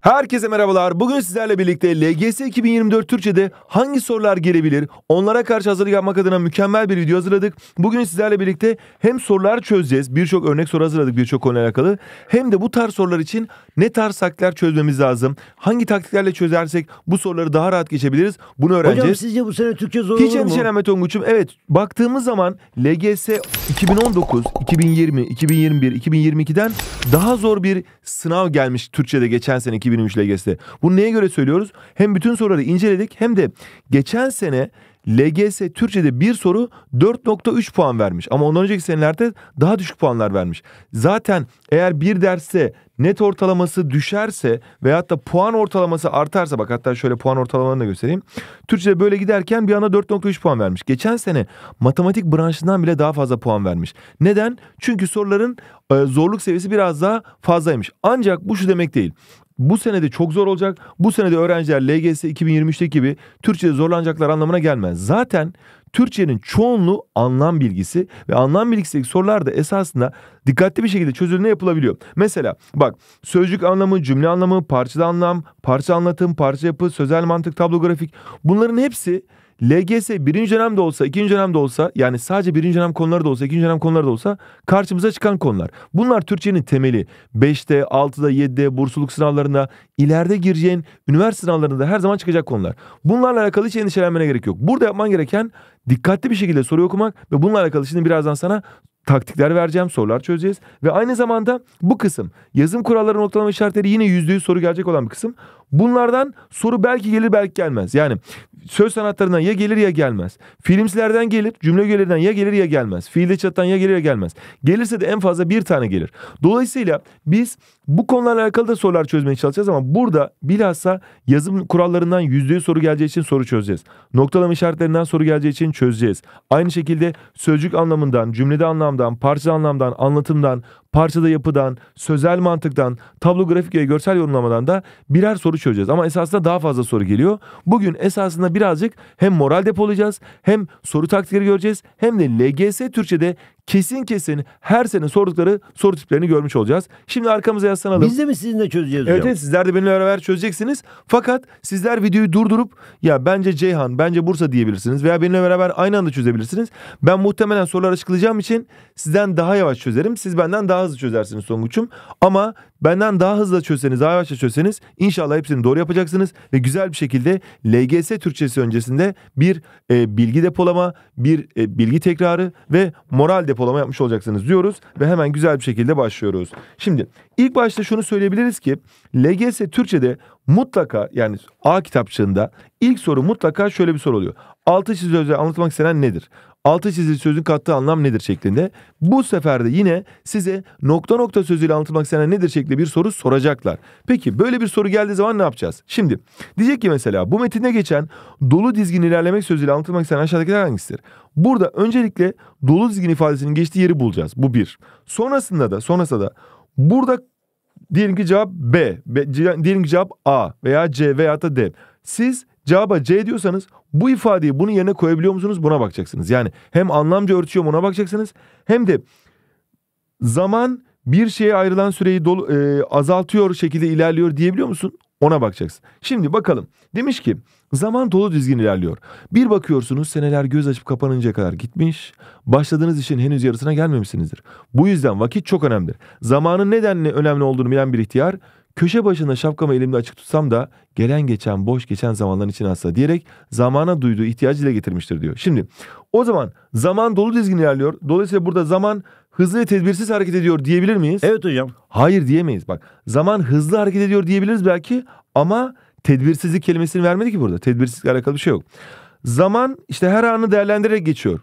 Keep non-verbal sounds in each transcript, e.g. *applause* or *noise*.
Herkese merhabalar. Bugün sizlerle birlikte LGS 2024 Türkçe'de hangi sorular gelebilir? Onlara karşı hazırlık yapmak adına mükemmel bir video hazırladık. Bugün sizlerle birlikte hem sorular çözeceğiz. Birçok örnek soru hazırladık birçok konuyla alakalı. Hem de bu tarz sorular için ne tarz taktikler çözmemiz lazım? Hangi taktiklerle çözersek bu soruları daha rahat geçebiliriz? Bunu öğreneceğiz. Hocam sizce bu sene Türkçe zor Hiç mu? Hiç endişelenme Tonguç'um. Evet baktığımız zaman LGS 2019, 2020, 2021, 2022'den daha zor bir sınav gelmiş Türkçe'de geçen sene 2022. 2003 LGS'de. Bunu neye göre söylüyoruz? Hem bütün soruları inceledik hem de geçen sene LGS Türkçe'de bir soru 4.3 puan vermiş. Ama ondan önceki senelerde daha düşük puanlar vermiş. Zaten eğer bir derste net ortalaması düşerse veyahut da puan ortalaması artarsa bak hatta şöyle puan ortalamalarını da göstereyim. Türkçe böyle giderken bir anda 4.3 puan vermiş. Geçen sene matematik branşından bile daha fazla puan vermiş. Neden? Çünkü soruların e, zorluk seviyesi biraz daha fazlaymış. Ancak bu şu demek değil bu senede çok zor olacak. Bu senede öğrenciler LGS 2023'te gibi Türkçe'de zorlanacaklar anlamına gelmez. Zaten Türkçenin çoğunluğu anlam bilgisi ve anlam bilgisindeki sorular da esasında dikkatli bir şekilde çözülme yapılabiliyor. Mesela bak sözcük anlamı, cümle anlamı, parçalı anlam, parça anlatım, parça yapı, sözel mantık, tablo grafik bunların hepsi LGS birinci dönemde olsa, ikinci dönemde olsa yani sadece birinci dönem konuları da olsa, ikinci dönem konuları da olsa karşımıza çıkan konular. Bunlar Türkçenin temeli. 5'te, 6'da, 7'de, bursluluk sınavlarında, ileride gireceğin üniversite sınavlarında her zaman çıkacak konular. Bunlarla alakalı hiç endişelenmene gerek yok. Burada yapman gereken dikkatli bir şekilde soru okumak ve bununla alakalı şimdi birazdan sana taktikler vereceğim, sorular çözeceğiz. Ve aynı zamanda bu kısım yazım kuralları noktalama işaretleri yine yüzde yüz soru gelecek olan bir kısım. Bunlardan soru belki gelir belki gelmez. Yani söz sanatlarından ya gelir ya gelmez. Filmslerden gelir, cümle görevinden ya gelir ya gelmez. Fiilde çattan ya gelir ya gelmez. Gelirse de en fazla bir tane gelir. Dolayısıyla biz bu konularla alakalı da sorular çözmeye çalışacağız ama burada bilhassa yazım kurallarından yüzde yüz soru geleceği için soru çözeceğiz. Noktalama işaretlerinden soru geleceği için çözeceğiz. Aynı şekilde sözcük anlamından, cümlede anlamdan, parça anlamdan, anlatımdan, parçada yapıdan, sözel mantıktan, tablo grafikiye görsel yorumlamadan da birer soru çözeceğiz. Ama esasında daha fazla soru geliyor. Bugün esasında birazcık hem moral depolayacağız, hem soru taktikleri göreceğiz, hem de LGS Türkçe'de kesin kesin her sene sordukları soru tiplerini görmüş olacağız. Şimdi arkamıza yaslanalım. Biz de mi sizinle çözeceğiz evet, hocam? Evet sizler de benimle beraber çözeceksiniz. Fakat sizler videoyu durdurup ya bence Ceyhan, bence Bursa diyebilirsiniz veya benimle beraber aynı anda çözebilirsiniz. Ben muhtemelen sorular açıklayacağım için sizden daha yavaş çözerim. Siz benden daha hızlı çözersiniz Songuç'um. Ama Benden daha hızlı çözseniz, daha yavaşça çözseniz inşallah hepsini doğru yapacaksınız ve güzel bir şekilde LGS Türkçesi öncesinde bir e, bilgi depolama, bir e, bilgi tekrarı ve moral depolama yapmış olacaksınız diyoruz ve hemen güzel bir şekilde başlıyoruz. Şimdi ilk başta şunu söyleyebiliriz ki LGS Türkçe'de mutlaka yani A kitapçığında ilk soru mutlaka şöyle bir soru oluyor. Altı çizgi özel anlatmak istenen nedir? altı çizili sözün kattığı anlam nedir şeklinde. Bu sefer de yine size nokta nokta sözüyle anlatılmak istenen nedir şeklinde bir soru soracaklar. Peki böyle bir soru geldiği zaman ne yapacağız? Şimdi diyecek ki mesela bu metinde geçen dolu dizgin ilerlemek sözüyle anlatılmak istenen aşağıdakiler hangisidir? Burada öncelikle dolu dizgin ifadesinin geçtiği yeri bulacağız. Bu bir. Sonrasında da sonrasında da burada diyelim ki cevap B, B diyelim ki cevap A veya C veya da D. Siz cevaba C diyorsanız bu ifadeyi bunun yerine koyabiliyor musunuz buna bakacaksınız. Yani hem anlamca örtüşüyor mu ona bakacaksınız hem de zaman bir şeye ayrılan süreyi dolu, e, azaltıyor şekilde ilerliyor diyebiliyor musun? Ona bakacaksın. Şimdi bakalım. Demiş ki zaman dolu dizgin ilerliyor. Bir bakıyorsunuz seneler göz açıp kapanıncaya kadar gitmiş. Başladığınız işin henüz yarısına gelmemişsinizdir. Bu yüzden vakit çok önemlidir. Zamanın nedenle önemli olduğunu bilen bir ihtiyar Köşe başında şapkamı elimde açık tutsam da gelen geçen boş geçen zamanların için asla diyerek zamana duyduğu ihtiyacı dile getirmiştir diyor. Şimdi o zaman zaman dolu dizgin ilerliyor. Dolayısıyla burada zaman hızlı ve tedbirsiz hareket ediyor diyebilir miyiz? Evet hocam. Hayır diyemeyiz bak. Zaman hızlı hareket ediyor diyebiliriz belki ama tedbirsizlik kelimesini vermedi ki burada. Tedbirsizlikle alakalı bir şey yok. Zaman işte her anı değerlendirerek geçiyor.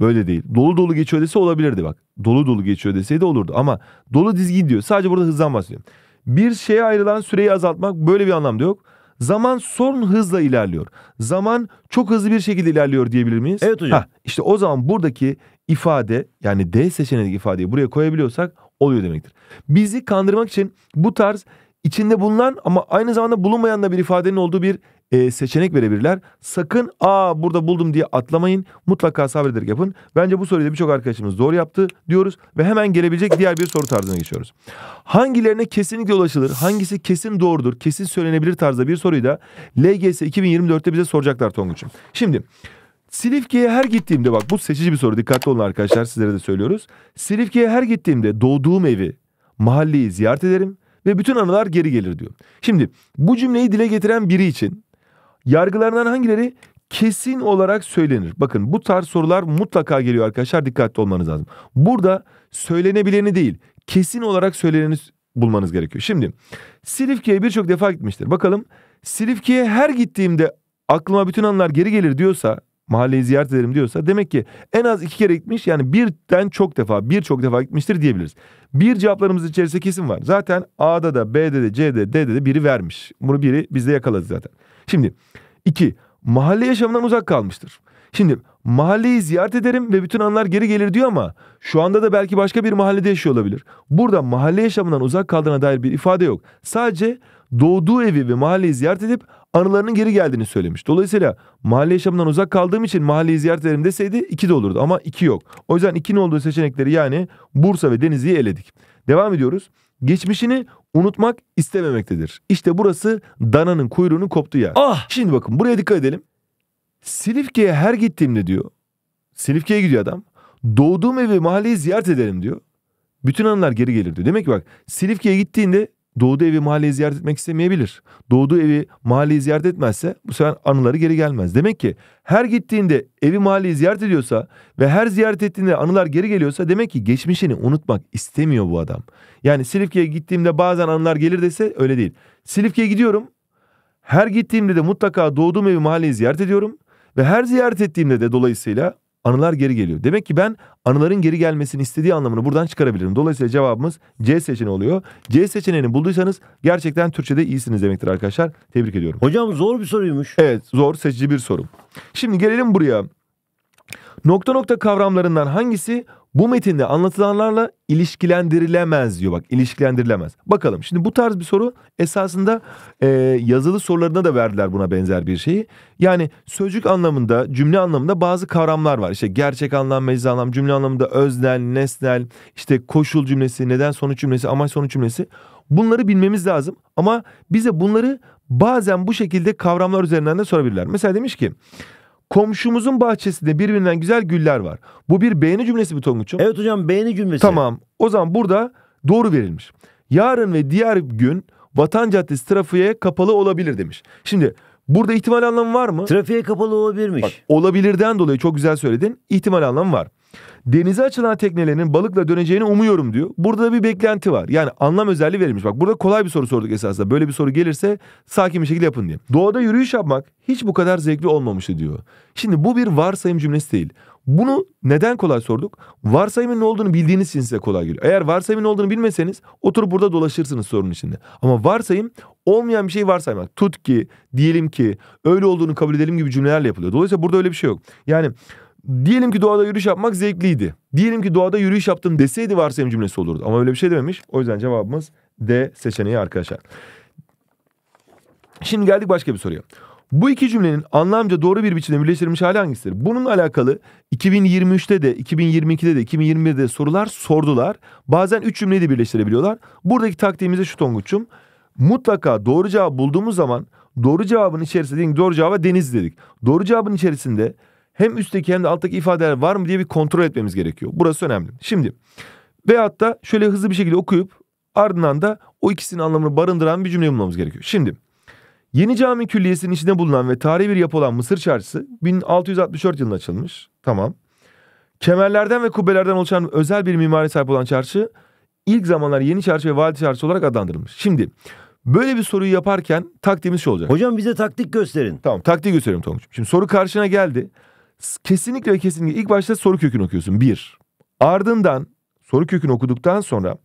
Böyle değil. Dolu dolu geçiyor dese olabilirdi bak. Dolu dolu geçiyor deseydi olurdu ama dolu dizgin diyor. Sadece burada hızdan bahsediyor. Bir şeye ayrılan süreyi azaltmak böyle bir anlamda yok. Zaman son hızla ilerliyor. Zaman çok hızlı bir şekilde ilerliyor diyebilir miyiz? Evet hocam. Heh, işte o zaman buradaki ifade yani D seçeneği ifadeyi buraya koyabiliyorsak oluyor demektir. Bizi kandırmak için bu tarz içinde bulunan ama aynı zamanda bulunmayan da bir ifadenin olduğu bir e, seçenek verebilirler. Sakın aa burada buldum diye atlamayın. Mutlaka sabrederek yapın. Bence bu soruyu da birçok arkadaşımız doğru yaptı diyoruz. Ve hemen gelebilecek diğer bir soru tarzına geçiyoruz. Hangilerine kesinlikle ulaşılır? Hangisi kesin doğrudur? Kesin söylenebilir tarzda bir soruyu da LGS 2024'te bize soracaklar Tonguç'um. Şimdi Silifke'ye her gittiğimde bak bu seçici bir soru dikkatli olun arkadaşlar sizlere de söylüyoruz. Silifke'ye her gittiğimde doğduğum evi, mahalleyi ziyaret ederim ve bütün anılar geri gelir diyor. Şimdi bu cümleyi dile getiren biri için yargılarından hangileri kesin olarak söylenir? Bakın bu tarz sorular mutlaka geliyor arkadaşlar dikkatli olmanız lazım. Burada söylenebileni değil kesin olarak söyleneni bulmanız gerekiyor. Şimdi Silifke'ye birçok defa gitmiştir. Bakalım Silifke'ye her gittiğimde aklıma bütün anılar geri gelir diyorsa mahalleyi ziyaret ederim diyorsa demek ki en az iki kere gitmiş yani birden çok defa birçok defa gitmiştir diyebiliriz. Bir cevaplarımız içerisinde kesin var. Zaten A'da da B'de de C'de de D'de de biri vermiş. Bunu biri bizde yakaladı zaten. Şimdi iki mahalle yaşamından uzak kalmıştır. Şimdi mahalleyi ziyaret ederim ve bütün anlar geri gelir diyor ama şu anda da belki başka bir mahallede yaşıyor olabilir. Burada mahalle yaşamından uzak kaldığına dair bir ifade yok. Sadece doğduğu evi ve mahalleyi ziyaret edip anılarının geri geldiğini söylemiş. Dolayısıyla mahalle yaşamından uzak kaldığım için mahalleyi ziyaret ederim deseydi 2 de olurdu ama 2 yok. O yüzden 2'nin olduğu seçenekleri yani Bursa ve Denizli'yi eledik. Devam ediyoruz. Geçmişini unutmak istememektedir. İşte burası dananın kuyruğunun koptuğu yer. Ah! Şimdi bakın buraya dikkat edelim. Silifke'ye her gittiğimde diyor. Silifke'ye gidiyor adam. Doğduğum evi mahalleyi ziyaret ederim diyor. Bütün anılar geri gelir diyor. Demek ki bak Silifke'ye gittiğinde doğduğu evi mahalleyi ziyaret etmek istemeyebilir. Doğduğu evi mahalleyi ziyaret etmezse bu sefer anıları geri gelmez. Demek ki her gittiğinde evi mahalleyi ziyaret ediyorsa ve her ziyaret ettiğinde anılar geri geliyorsa demek ki geçmişini unutmak istemiyor bu adam. Yani Silifke'ye gittiğimde bazen anılar gelir dese öyle değil. Silifke'ye gidiyorum. Her gittiğimde de mutlaka doğduğum evi mahalleyi ziyaret ediyorum. Ve her ziyaret ettiğimde de dolayısıyla anılar geri geliyor. Demek ki ben anıların geri gelmesini istediği anlamını buradan çıkarabilirim. Dolayısıyla cevabımız C seçeneği oluyor. C seçeneğini bulduysanız gerçekten Türkçe'de iyisiniz demektir arkadaşlar. Tebrik ediyorum. Hocam zor bir soruymuş. Evet zor seçici bir soru. Şimdi gelelim buraya. Nokta nokta kavramlarından hangisi bu metinde anlatılanlarla ilişkilendirilemez diyor bak ilişkilendirilemez. Bakalım şimdi bu tarz bir soru esasında e, yazılı sorularına da verdiler buna benzer bir şeyi. Yani sözcük anlamında cümle anlamında bazı kavramlar var. İşte gerçek anlam, mecaz anlam, cümle anlamında öznel, nesnel, işte koşul cümlesi, neden sonuç cümlesi, amaç sonuç cümlesi. Bunları bilmemiz lazım ama bize bunları bazen bu şekilde kavramlar üzerinden de sorabilirler. Mesela demiş ki Komşumuzun bahçesinde birbirinden güzel güller var. Bu bir beğeni cümlesi mi Tonguç'um? Evet hocam beğeni cümlesi. Tamam. O zaman burada doğru verilmiş. Yarın ve diğer gün Vatan Caddesi trafiğe kapalı olabilir demiş. Şimdi Burada ihtimal anlamı var mı? Trafiğe kapalı olabilirmiş. Bak, olabilirden dolayı çok güzel söyledin. İhtimal anlamı var. Denize açılan teknelerin balıkla döneceğini umuyorum diyor. Burada da bir beklenti var. Yani anlam özelliği verilmiş. Bak burada kolay bir soru sorduk esasında. Böyle bir soru gelirse sakin bir şekilde yapın diye. Doğada yürüyüş yapmak hiç bu kadar zevkli olmamıştı diyor. Şimdi bu bir varsayım cümlesi değil. Bunu neden kolay sorduk? Varsayımın ne olduğunu bildiğiniz için size kolay geliyor. Eğer varsayımın ne olduğunu bilmeseniz oturup burada dolaşırsınız sorunun içinde. Ama varsayım olmayan bir şeyi varsaymak. Tut ki, diyelim ki, öyle olduğunu kabul edelim gibi cümlelerle yapılıyor. Dolayısıyla burada öyle bir şey yok. Yani diyelim ki doğada yürüyüş yapmak zevkliydi. Diyelim ki doğada yürüyüş yaptım deseydi varsayım cümlesi olurdu. Ama öyle bir şey dememiş. O yüzden cevabımız D seçeneği arkadaşlar. Şimdi geldik başka bir soruya. Bu iki cümlenin anlamca doğru bir biçimde birleştirilmiş hali hangisidir? Bununla alakalı 2023'te de, 2022'de de, 2021'de de sorular sordular. Bazen üç cümleyi de birleştirebiliyorlar. Buradaki taktiğimiz de şu Tonguç'um. Mutlaka doğru cevap bulduğumuz zaman doğru cevabın içerisinde doğru cevaba deniz dedik. Doğru cevabın içerisinde hem üstteki hem de alttaki ifadeler var mı diye bir kontrol etmemiz gerekiyor. Burası önemli. Şimdi veyahut da şöyle hızlı bir şekilde okuyup ardından da o ikisinin anlamını barındıran bir cümle bulmamız gerekiyor. Şimdi Yeni Cami Külliyesi'nin içinde bulunan ve tarihi bir yapı olan Mısır Çarşısı 1664 yılında açılmış. Tamam. Kemerlerden ve kubbelerden oluşan özel bir mimari sahip olan çarşı ilk zamanlar Yeni Çarşı ve vali Çarşı olarak adlandırılmış. Şimdi böyle bir soruyu yaparken taktiğimiz şu olacak. Hocam bize taktik gösterin. Tamam taktiği gösterelim Tonguç. Şimdi soru karşına geldi. Kesinlikle ve kesinlikle ilk başta soru kökünü okuyorsun. Bir. Ardından soru kökünü okuduktan sonra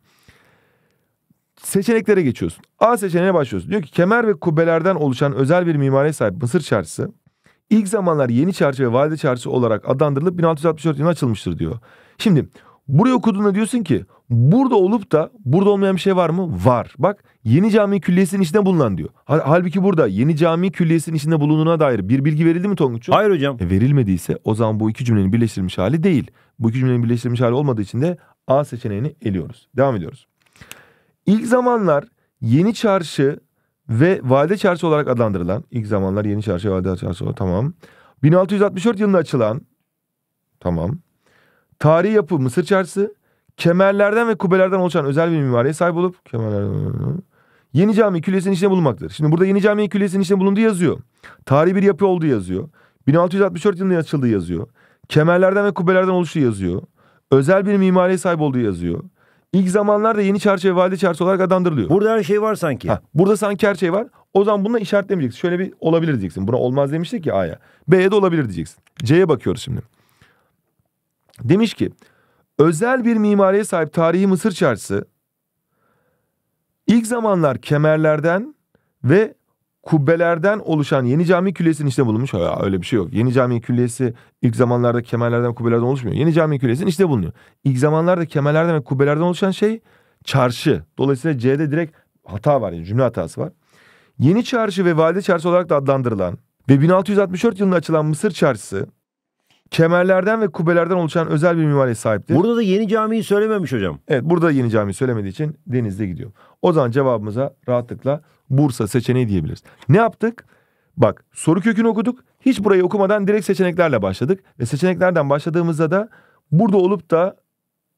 seçeneklere geçiyorsun. A seçeneğine başlıyorsun. Diyor ki kemer ve kubbelerden oluşan özel bir mimariye sahip Mısır Çarşısı ilk zamanlar Yeni Çarşı ve Valide Çarşı olarak adlandırılıp 1664 yılında açılmıştır diyor. Şimdi Buraya okuduğunda diyorsun ki burada olup da burada olmayan bir şey var mı? Var. Bak Yeni Cami Külliyesi'nin içinde bulunan diyor. Halbuki burada Yeni Cami Külliyesi'nin içinde bulunduğuna dair bir bilgi verildi mi Tonguç'un? Hayır hocam. E, verilmediyse o zaman bu iki cümlenin birleştirilmiş hali değil. Bu iki cümlenin birleştirilmiş hali olmadığı için de A seçeneğini eliyoruz. Devam ediyoruz. İlk zamanlar Yeni Çarşı ve Valide Çarşı olarak adlandırılan ilk zamanlar Yeni Çarşı ve Valide Çarşı olarak tamam. 1664 yılında açılan tamam. Tarihi yapı Mısır Çarşısı, kemerlerden ve kubbelerden oluşan özel bir mimariye sahip olup kemerlerden Yeni Cami Külliyesi'nin içinde bulunmaktadır. Şimdi burada Yeni Cami Külliyesi'nin içinde bulunduğu yazıyor. Tarihi bir yapı olduğu yazıyor. 1664 yılında açıldığı yazıyor. Kemerlerden ve kubbelerden oluştuğu yazıyor. Özel bir mimariye sahip olduğu yazıyor. İlk zamanlarda Yeni Çarşı ve Valide Çarşı olarak adlandırılıyor. Burada her şey var sanki. Ha, burada sanki her şey var. O zaman bunu işaretlemeyeceksin. Şöyle bir olabilir diyeceksin. Buna olmaz demiştik ya A'ya. B'ye de olabilir diyeceksin. C'ye bakıyoruz şimdi. Demiş ki özel bir mimariye sahip tarihi Mısır çarşısı ilk zamanlar kemerlerden ve kubbelerden oluşan Yeni Cami Külliyesi'nin içinde bulunmuş. Ya öyle bir şey yok. Yeni Cami Külliyesi ilk zamanlarda kemerlerden kubbelerden oluşmuyor. Yeni Cami Külliyesi'nin içinde bulunuyor. İlk zamanlarda kemerlerden ve kubbelerden oluşan şey çarşı. Dolayısıyla C'de direkt hata var yani cümle hatası var. Yeni Çarşı ve Valide Çarşı olarak da adlandırılan ve 1664 yılında açılan Mısır Çarşısı kemerlerden ve kubbelerden oluşan özel bir mimariye sahiptir. Burada da yeni camiyi söylememiş hocam. Evet burada yeni camiyi söylemediği için denizde gidiyor. O zaman cevabımıza rahatlıkla Bursa seçeneği diyebiliriz. Ne yaptık? Bak soru kökünü okuduk. Hiç burayı okumadan direkt seçeneklerle başladık. Ve seçeneklerden başladığımızda da burada olup da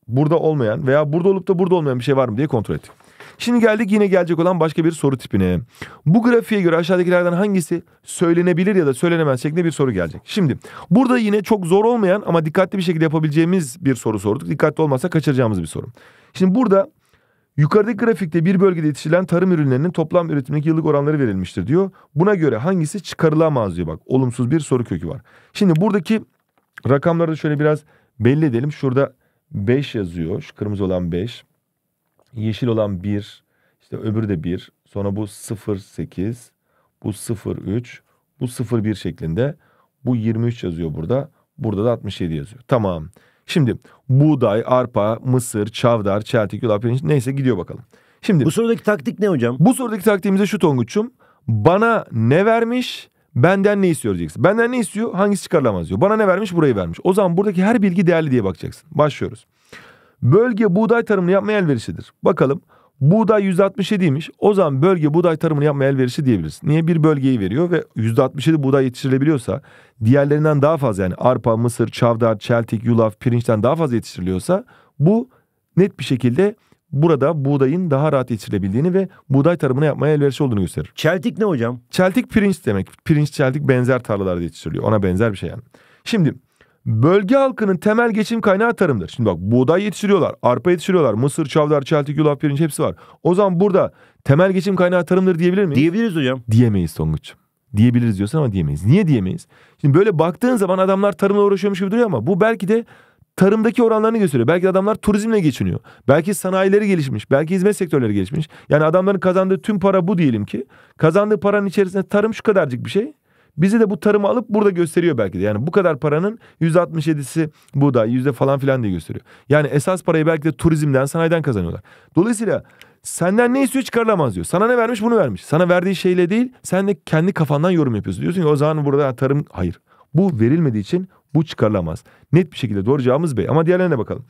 burada olmayan veya burada olup da burada olmayan bir şey var mı diye kontrol ettik. Şimdi geldik yine gelecek olan başka bir soru tipine. Bu grafiğe göre aşağıdakilerden hangisi söylenebilir ya da söylenemez şeklinde bir soru gelecek. Şimdi burada yine çok zor olmayan ama dikkatli bir şekilde yapabileceğimiz bir soru sorduk. Dikkatli olmazsa kaçıracağımız bir soru. Şimdi burada Yukarıdaki grafikte bir bölgede yetiştirilen tarım ürünlerinin toplam üretimdeki yıllık oranları verilmiştir diyor. Buna göre hangisi çıkarılamaz diyor bak. Olumsuz bir soru kökü var. Şimdi buradaki rakamları da şöyle biraz belli edelim. Şurada 5 yazıyor. Şu kırmızı olan 5 yeşil olan 1, işte öbürü de 1, sonra bu 08, bu 03, bu 01 şeklinde. Bu 23 yazıyor burada. Burada da 67 yazıyor. Tamam. Şimdi buğday, arpa, mısır, çavdar, çeltik, yulaf, pirinç neyse gidiyor bakalım. Şimdi bu sorudaki taktik ne hocam? Bu sorudaki taktiğimiz de şu Tonguç'um. Bana ne vermiş, benden ne istiyor diyeceksin. Benden ne istiyor, hangisi çıkarılamaz diyor. Bana ne vermiş, burayı vermiş. O zaman buradaki her bilgi değerli diye bakacaksın. Başlıyoruz. Bölge buğday tarımını yapmaya elverişlidir. Bakalım buğday %67'ymiş. O zaman bölge buğday tarımını yapmaya elverişli diyebiliriz. Niye bir bölgeyi veriyor ve %67 buğday yetiştirilebiliyorsa diğerlerinden daha fazla yani arpa, mısır, çavdar, çeltik, yulaf, pirinçten daha fazla yetiştiriliyorsa bu net bir şekilde burada buğdayın daha rahat yetiştirilebildiğini ve buğday tarımını yapmaya elverişli olduğunu gösterir. Çeltik ne hocam? Çeltik pirinç demek. Pirinç, çeltik benzer tarlalarda yetiştiriliyor. Ona benzer bir şey yani. Şimdi Bölge halkının temel geçim kaynağı tarımdır. Şimdi bak buğday yetiştiriyorlar, arpa yetiştiriyorlar, mısır, çavdar, çeltik, yulaf, pirinç hepsi var. O zaman burada temel geçim kaynağı tarımdır diyebilir miyiz? Diyebiliriz hocam. Diyemeyiz Songuç. Diyebiliriz diyorsun ama diyemeyiz. Niye diyemeyiz? Şimdi böyle baktığın zaman adamlar tarımla uğraşıyormuş gibi duruyor ama bu belki de tarımdaki oranlarını gösteriyor. Belki adamlar turizmle geçiniyor. Belki sanayileri gelişmiş. Belki hizmet sektörleri gelişmiş. Yani adamların kazandığı tüm para bu diyelim ki. Kazandığı paranın içerisinde tarım şu kadarcık bir şey. Bizi de bu tarımı alıp burada gösteriyor belki de. Yani bu kadar paranın %67'si buğday, yüzde falan filan diye gösteriyor. Yani esas parayı belki de turizmden, sanayiden kazanıyorlar. Dolayısıyla senden ne istiyor çıkarılamaz diyor. Sana ne vermiş bunu vermiş. Sana verdiği şeyle değil sen de kendi kafandan yorum yapıyorsun. Diyorsun ki o zaman burada tarım hayır. Bu verilmediği için bu çıkarılamaz. Net bir şekilde doğru cevabımız bey. Ama diğerlerine bakalım.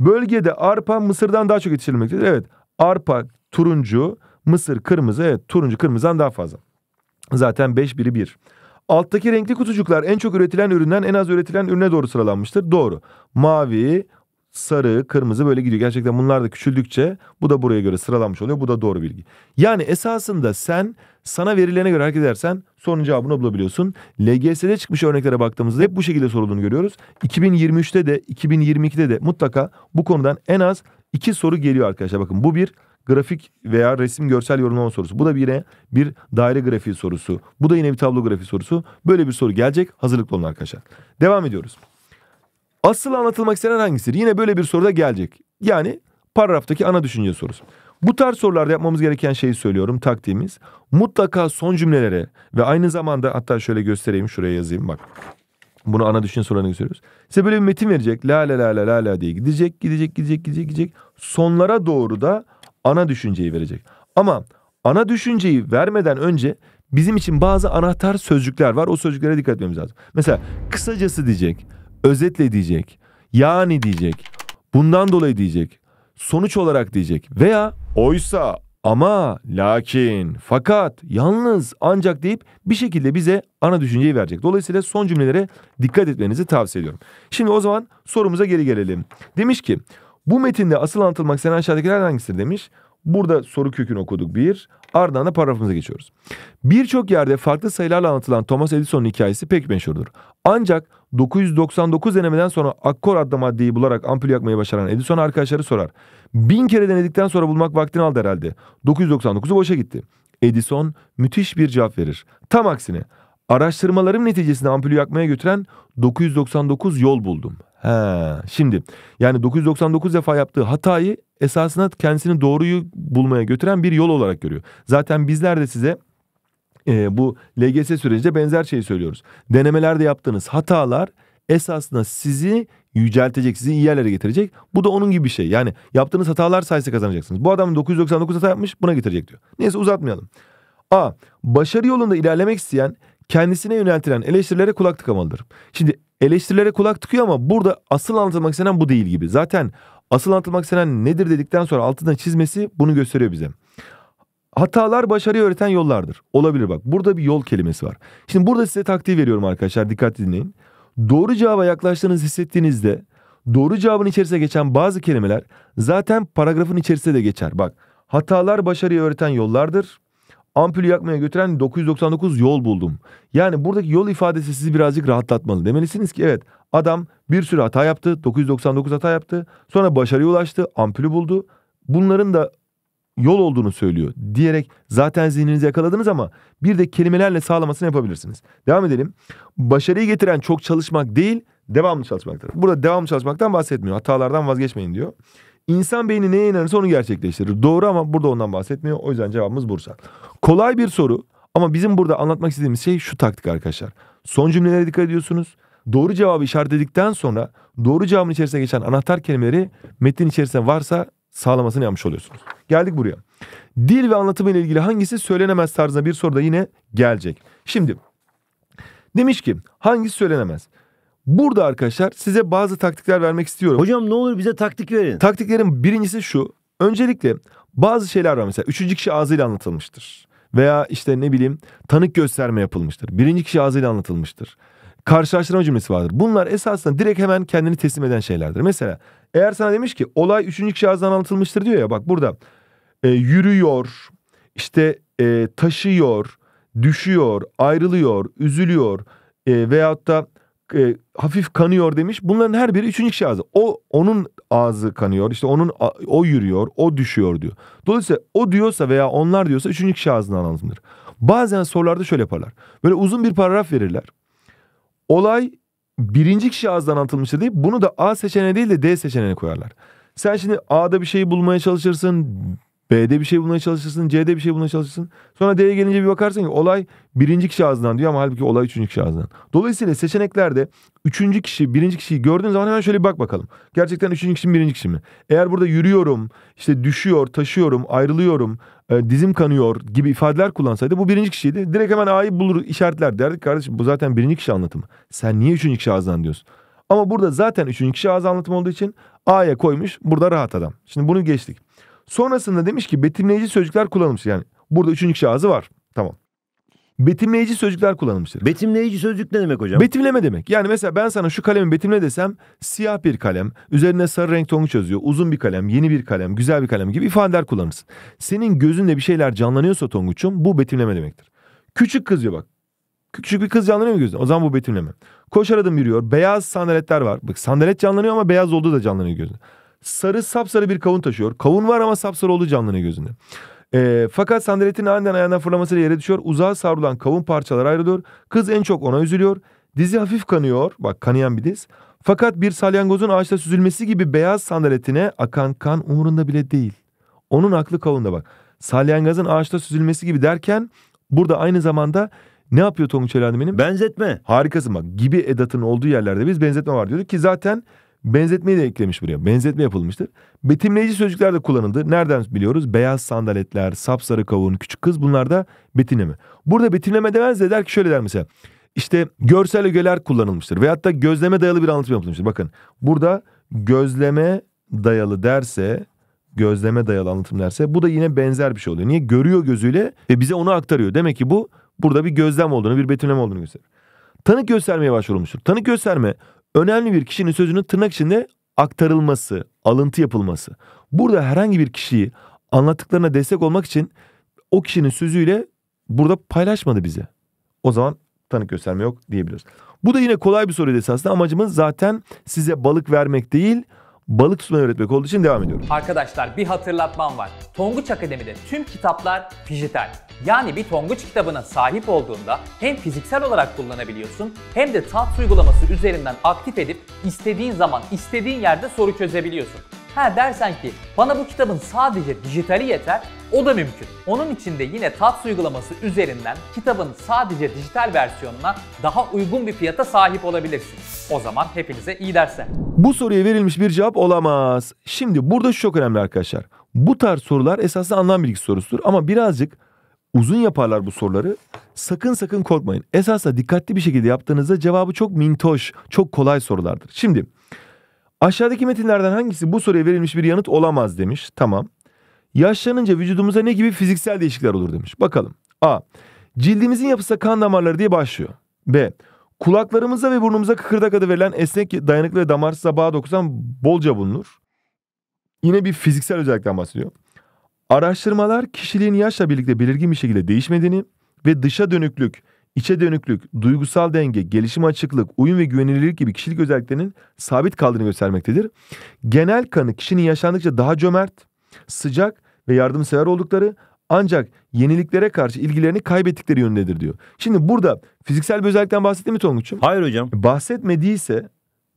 Bölgede arpa Mısır'dan daha çok yetiştirilmektedir. Evet arpa turuncu, mısır kırmızı. Evet turuncu kırmızıdan daha fazla. Zaten 5 biri 1. Bir. Alttaki renkli kutucuklar en çok üretilen üründen en az üretilen ürüne doğru sıralanmıştır. Doğru. Mavi, sarı, kırmızı böyle gidiyor. Gerçekten bunlar da küçüldükçe bu da buraya göre sıralanmış oluyor. Bu da doğru bilgi. Yani esasında sen sana verilene göre hareket edersen sorunun cevabını bulabiliyorsun. LGS'de çıkmış örneklere baktığımızda hep bu şekilde sorulduğunu görüyoruz. 2023'te de 2022'de de mutlaka bu konudan en az iki soru geliyor arkadaşlar. Bakın bu bir grafik veya resim görsel yorumlama sorusu. Bu da yine bir daire grafiği sorusu. Bu da yine bir tablo grafiği sorusu. Böyle bir soru gelecek. Hazırlıklı olun arkadaşlar. Devam ediyoruz. Asıl anlatılmak istenen hangisidir? Yine böyle bir soruda gelecek. Yani paragraftaki ana düşünce sorusu. Bu tarz sorularda yapmamız gereken şeyi söylüyorum taktiğimiz. Mutlaka son cümlelere ve aynı zamanda hatta şöyle göstereyim şuraya yazayım bak. Bunu ana düşünce sorularına gösteriyoruz. Size böyle bir metin verecek. La la la la la la diye gidecek gidecek gidecek gidecek gidecek. Sonlara doğru da ana düşünceyi verecek. Ama ana düşünceyi vermeden önce bizim için bazı anahtar sözcükler var. O sözcüklere dikkat etmemiz lazım. Mesela kısacası diyecek, özetle diyecek, yani diyecek, bundan dolayı diyecek, sonuç olarak diyecek veya oysa ama, lakin, fakat, yalnız, ancak deyip bir şekilde bize ana düşünceyi verecek. Dolayısıyla son cümlelere dikkat etmenizi tavsiye ediyorum. Şimdi o zaman sorumuza geri gelelim. Demiş ki bu metinde asıl anlatılmak istenen aşağıdakilerden hangisidir demiş. Burada soru kökünü okuduk bir. Ardından da paragrafımıza geçiyoruz. Birçok yerde farklı sayılarla anlatılan Thomas Edison'un hikayesi pek meşhurdur. Ancak 999 denemeden sonra akkor adlı maddeyi bularak ampul yakmayı başaran Edison arkadaşları sorar. Bin kere denedikten sonra bulmak vaktini aldı herhalde. 999'u boşa gitti. Edison müthiş bir cevap verir. Tam aksine araştırmalarım neticesinde ampulü yakmaya götüren 999 yol buldum. Ha, şimdi yani 999 defa yaptığı hatayı esasında kendisini doğruyu bulmaya götüren bir yol olarak görüyor. Zaten bizler de size e, bu LGS sürecinde benzer şeyi söylüyoruz. Denemelerde yaptığınız hatalar esasında sizi yüceltecek, sizi iyi yerlere getirecek. Bu da onun gibi bir şey. Yani yaptığınız hatalar sayesinde kazanacaksınız. Bu adam 999 hata yapmış buna getirecek diyor. Neyse uzatmayalım. A. Başarı yolunda ilerlemek isteyen kendisine yöneltilen eleştirilere kulak tıkamalıdır. Şimdi eleştirilere kulak tıkıyor ama burada asıl anlatılmak istenen bu değil gibi. Zaten asıl anlatılmak istenen nedir dedikten sonra altından çizmesi bunu gösteriyor bize. Hatalar başarıyı öğreten yollardır. Olabilir bak. Burada bir yol kelimesi var. Şimdi burada size taktiği veriyorum arkadaşlar. dikkat dinleyin. Doğru cevaba yaklaştığınızı hissettiğinizde doğru cevabın içerisine geçen bazı kelimeler zaten paragrafın içerisinde de geçer. Bak hatalar başarıyı öğreten yollardır ampulü yakmaya götüren 999 yol buldum. Yani buradaki yol ifadesi sizi birazcık rahatlatmalı. Demelisiniz ki evet adam bir sürü hata yaptı. 999 hata yaptı. Sonra başarıya ulaştı. Ampulü buldu. Bunların da yol olduğunu söylüyor diyerek zaten zihninizi yakaladınız ama bir de kelimelerle sağlamasını yapabilirsiniz. Devam edelim. Başarıyı getiren çok çalışmak değil, devamlı çalışmaktır. Burada devamlı çalışmaktan bahsetmiyor. Hatalardan vazgeçmeyin diyor. İnsan beyni neye inanırsa onu gerçekleştirir. Doğru ama burada ondan bahsetmiyor. O yüzden cevabımız Bursa. Kolay bir soru ama bizim burada anlatmak istediğimiz şey şu taktik arkadaşlar. Son cümlelere dikkat ediyorsunuz. Doğru cevabı işaretledikten sonra doğru cevabın içerisine geçen anahtar kelimeleri metnin içerisinde varsa sağlamasını yapmış oluyorsunuz. Geldik buraya. Dil ve anlatımı ile ilgili hangisi söylenemez tarzında bir soruda yine gelecek. Şimdi demiş ki hangisi söylenemez? Burada arkadaşlar size bazı taktikler vermek istiyorum. Hocam ne olur bize taktik verin. Taktiklerin birincisi şu. Öncelikle bazı şeyler var mesela. Üçüncü kişi ağzıyla anlatılmıştır. Veya işte ne bileyim tanık gösterme yapılmıştır. Birinci kişi ağzıyla anlatılmıştır. Karşılaştırma cümlesi vardır. Bunlar esasında direkt hemen kendini teslim eden şeylerdir. Mesela eğer sana demiş ki olay üçüncü kişi ağzından anlatılmıştır diyor ya bak burada e, yürüyor, işte e, taşıyor, düşüyor, ayrılıyor, üzülüyor e, veyahut da e, hafif kanıyor demiş. Bunların her biri üçüncü kişi ağzı. O onun ağzı kanıyor. İşte onun o yürüyor, o düşüyor diyor. Dolayısıyla o diyorsa veya onlar diyorsa üçüncü kişi ağzından anlatılır. Bazen sorularda şöyle yaparlar. Böyle uzun bir paragraf verirler. Olay birinci kişi ağzından anlatılmıştır deyip bunu da A seçeneği değil de D seçeneğine koyarlar. Sen şimdi A'da bir şeyi bulmaya çalışırsın. B'de bir şey bulmaya çalışırsın. C'de bir şey bulmaya çalışırsın. Sonra D'ye gelince bir bakarsın ki olay birinci kişi ağzından diyor ama halbuki olay üçüncü kişi ağzından. Dolayısıyla seçeneklerde üçüncü kişi, birinci kişiyi gördüğün zaman hemen şöyle bir bak bakalım. Gerçekten üçüncü kişi mi, birinci kişi mi? Eğer burada yürüyorum, işte düşüyor, taşıyorum, ayrılıyorum, e, dizim kanıyor gibi ifadeler kullansaydı bu birinci kişiydi. Direkt hemen A'yı bulur işaretler derdik kardeşim bu zaten birinci kişi anlatımı. Sen niye üçüncü kişi ağzından diyorsun? Ama burada zaten üçüncü kişi ağız anlatımı olduğu için A'ya koymuş burada rahat adam. Şimdi bunu geçtik. Sonrasında demiş ki betimleyici sözcükler kullanılmış. Yani burada üçüncü şahsı var. Tamam. Betimleyici sözcükler kullanılmıştır. Betimleyici sözcük ne demek hocam? Betimleme demek. Yani mesela ben sana şu kalemi betimle desem siyah bir kalem, üzerine sarı renk tonu çözüyor, uzun bir kalem, yeni bir kalem, güzel bir kalem gibi ifadeler kullanırsın. Senin gözünde bir şeyler canlanıyorsa Tonguç'um bu betimleme demektir. Küçük kız diyor bak. Küçük bir kız canlanıyor mu gözünde? O zaman bu betimleme. Koşar adım yürüyor. Beyaz sandaletler var. Bak sandalet canlanıyor ama beyaz olduğu da canlanıyor gözünde sarı sapsarı bir kavun taşıyor. Kavun var ama sapsarı oldu canlının gözünde. E, fakat sandaletin aniden ayağından fırlamasıyla yere düşüyor. Uzağa savrulan kavun parçaları ayrılıyor. Kız en çok ona üzülüyor. Dizi hafif kanıyor. Bak kanayan bir diz. Fakat bir salyangozun ağaçta süzülmesi gibi beyaz sandaletine akan kan umurunda bile değil. Onun aklı kavunda bak. Salyangozun ağaçta süzülmesi gibi derken burada aynı zamanda ne yapıyor Tonguç Elhan'ın benim? Benzetme. Harikasın bak. Gibi edatın olduğu yerlerde biz benzetme var diyorduk ki zaten Benzetmeyi de eklemiş buraya. Benzetme yapılmıştır. Betimleyici sözcükler de kullanıldı. Nereden biliyoruz? Beyaz sandaletler, sapsarı kavun, küçük kız bunlar da betimleme. Burada betimleme demez de der ki şöyle der mesela. İşte görsel ögeler kullanılmıştır. Veyahut da gözleme dayalı bir anlatım yapılmıştır. Bakın burada gözleme dayalı derse gözleme dayalı anlatım derse bu da yine benzer bir şey oluyor. Niye? Görüyor gözüyle ve bize onu aktarıyor. Demek ki bu burada bir gözlem olduğunu, bir betimleme olduğunu gösterir. Tanık göstermeye başvurulmuştur. Tanık gösterme önemli bir kişinin sözünün tırnak içinde aktarılması, alıntı yapılması. Burada herhangi bir kişiyi anlattıklarına destek olmak için o kişinin sözüyle burada paylaşmadı bize. O zaman tanık gösterme yok diyebiliriz. Bu da yine kolay bir soruydu esasında. Amacımız zaten size balık vermek değil, balık tutmayı öğretmek olduğu için devam ediyoruz. Arkadaşlar bir hatırlatmam var. Tonguç Akademi'de tüm kitaplar dijital. Yani bir tonguç kitabına sahip olduğunda hem fiziksel olarak kullanabiliyorsun hem de taht uygulaması üzerinden aktif edip istediğin zaman istediğin yerde soru çözebiliyorsun. Ha dersen ki bana bu kitabın sadece dijitali yeter o da mümkün. Onun için de yine TATS uygulaması üzerinden kitabın sadece dijital versiyonuna daha uygun bir fiyata sahip olabilirsin. O zaman hepinize iyi dersler. Bu soruya verilmiş bir cevap olamaz. Şimdi burada şu çok önemli arkadaşlar. Bu tarz sorular esasında anlam bilgisi sorusudur ama birazcık uzun yaparlar bu soruları. Sakın sakın korkmayın. Esasla dikkatli bir şekilde yaptığınızda cevabı çok mintoş, çok kolay sorulardır. Şimdi aşağıdaki metinlerden hangisi bu soruya verilmiş bir yanıt olamaz demiş. Tamam. Yaşlanınca vücudumuza ne gibi fiziksel değişiklikler olur demiş. Bakalım. A. Cildimizin yapısı kan damarları diye başlıyor. B. Kulaklarımıza ve burnumuza kıkırdak adı verilen esnek, dayanıklı ve damarsız bağ dokusan bolca bulunur. Yine bir fiziksel özellikten bahsediyor. Araştırmalar kişiliğin yaşla birlikte belirgin bir şekilde değişmediğini ve dışa dönüklük, içe dönüklük, duygusal denge, gelişim açıklık, uyum ve güvenilirlik gibi kişilik özelliklerinin sabit kaldığını göstermektedir. Genel kanı kişinin yaşandıkça daha cömert, sıcak ve yardımsever oldukları ancak yeniliklere karşı ilgilerini kaybettikleri yönündedir diyor. Şimdi burada fiziksel bir özellikten bahsetti mi Tonguç'um? Hayır hocam. E, Bahsetmediyse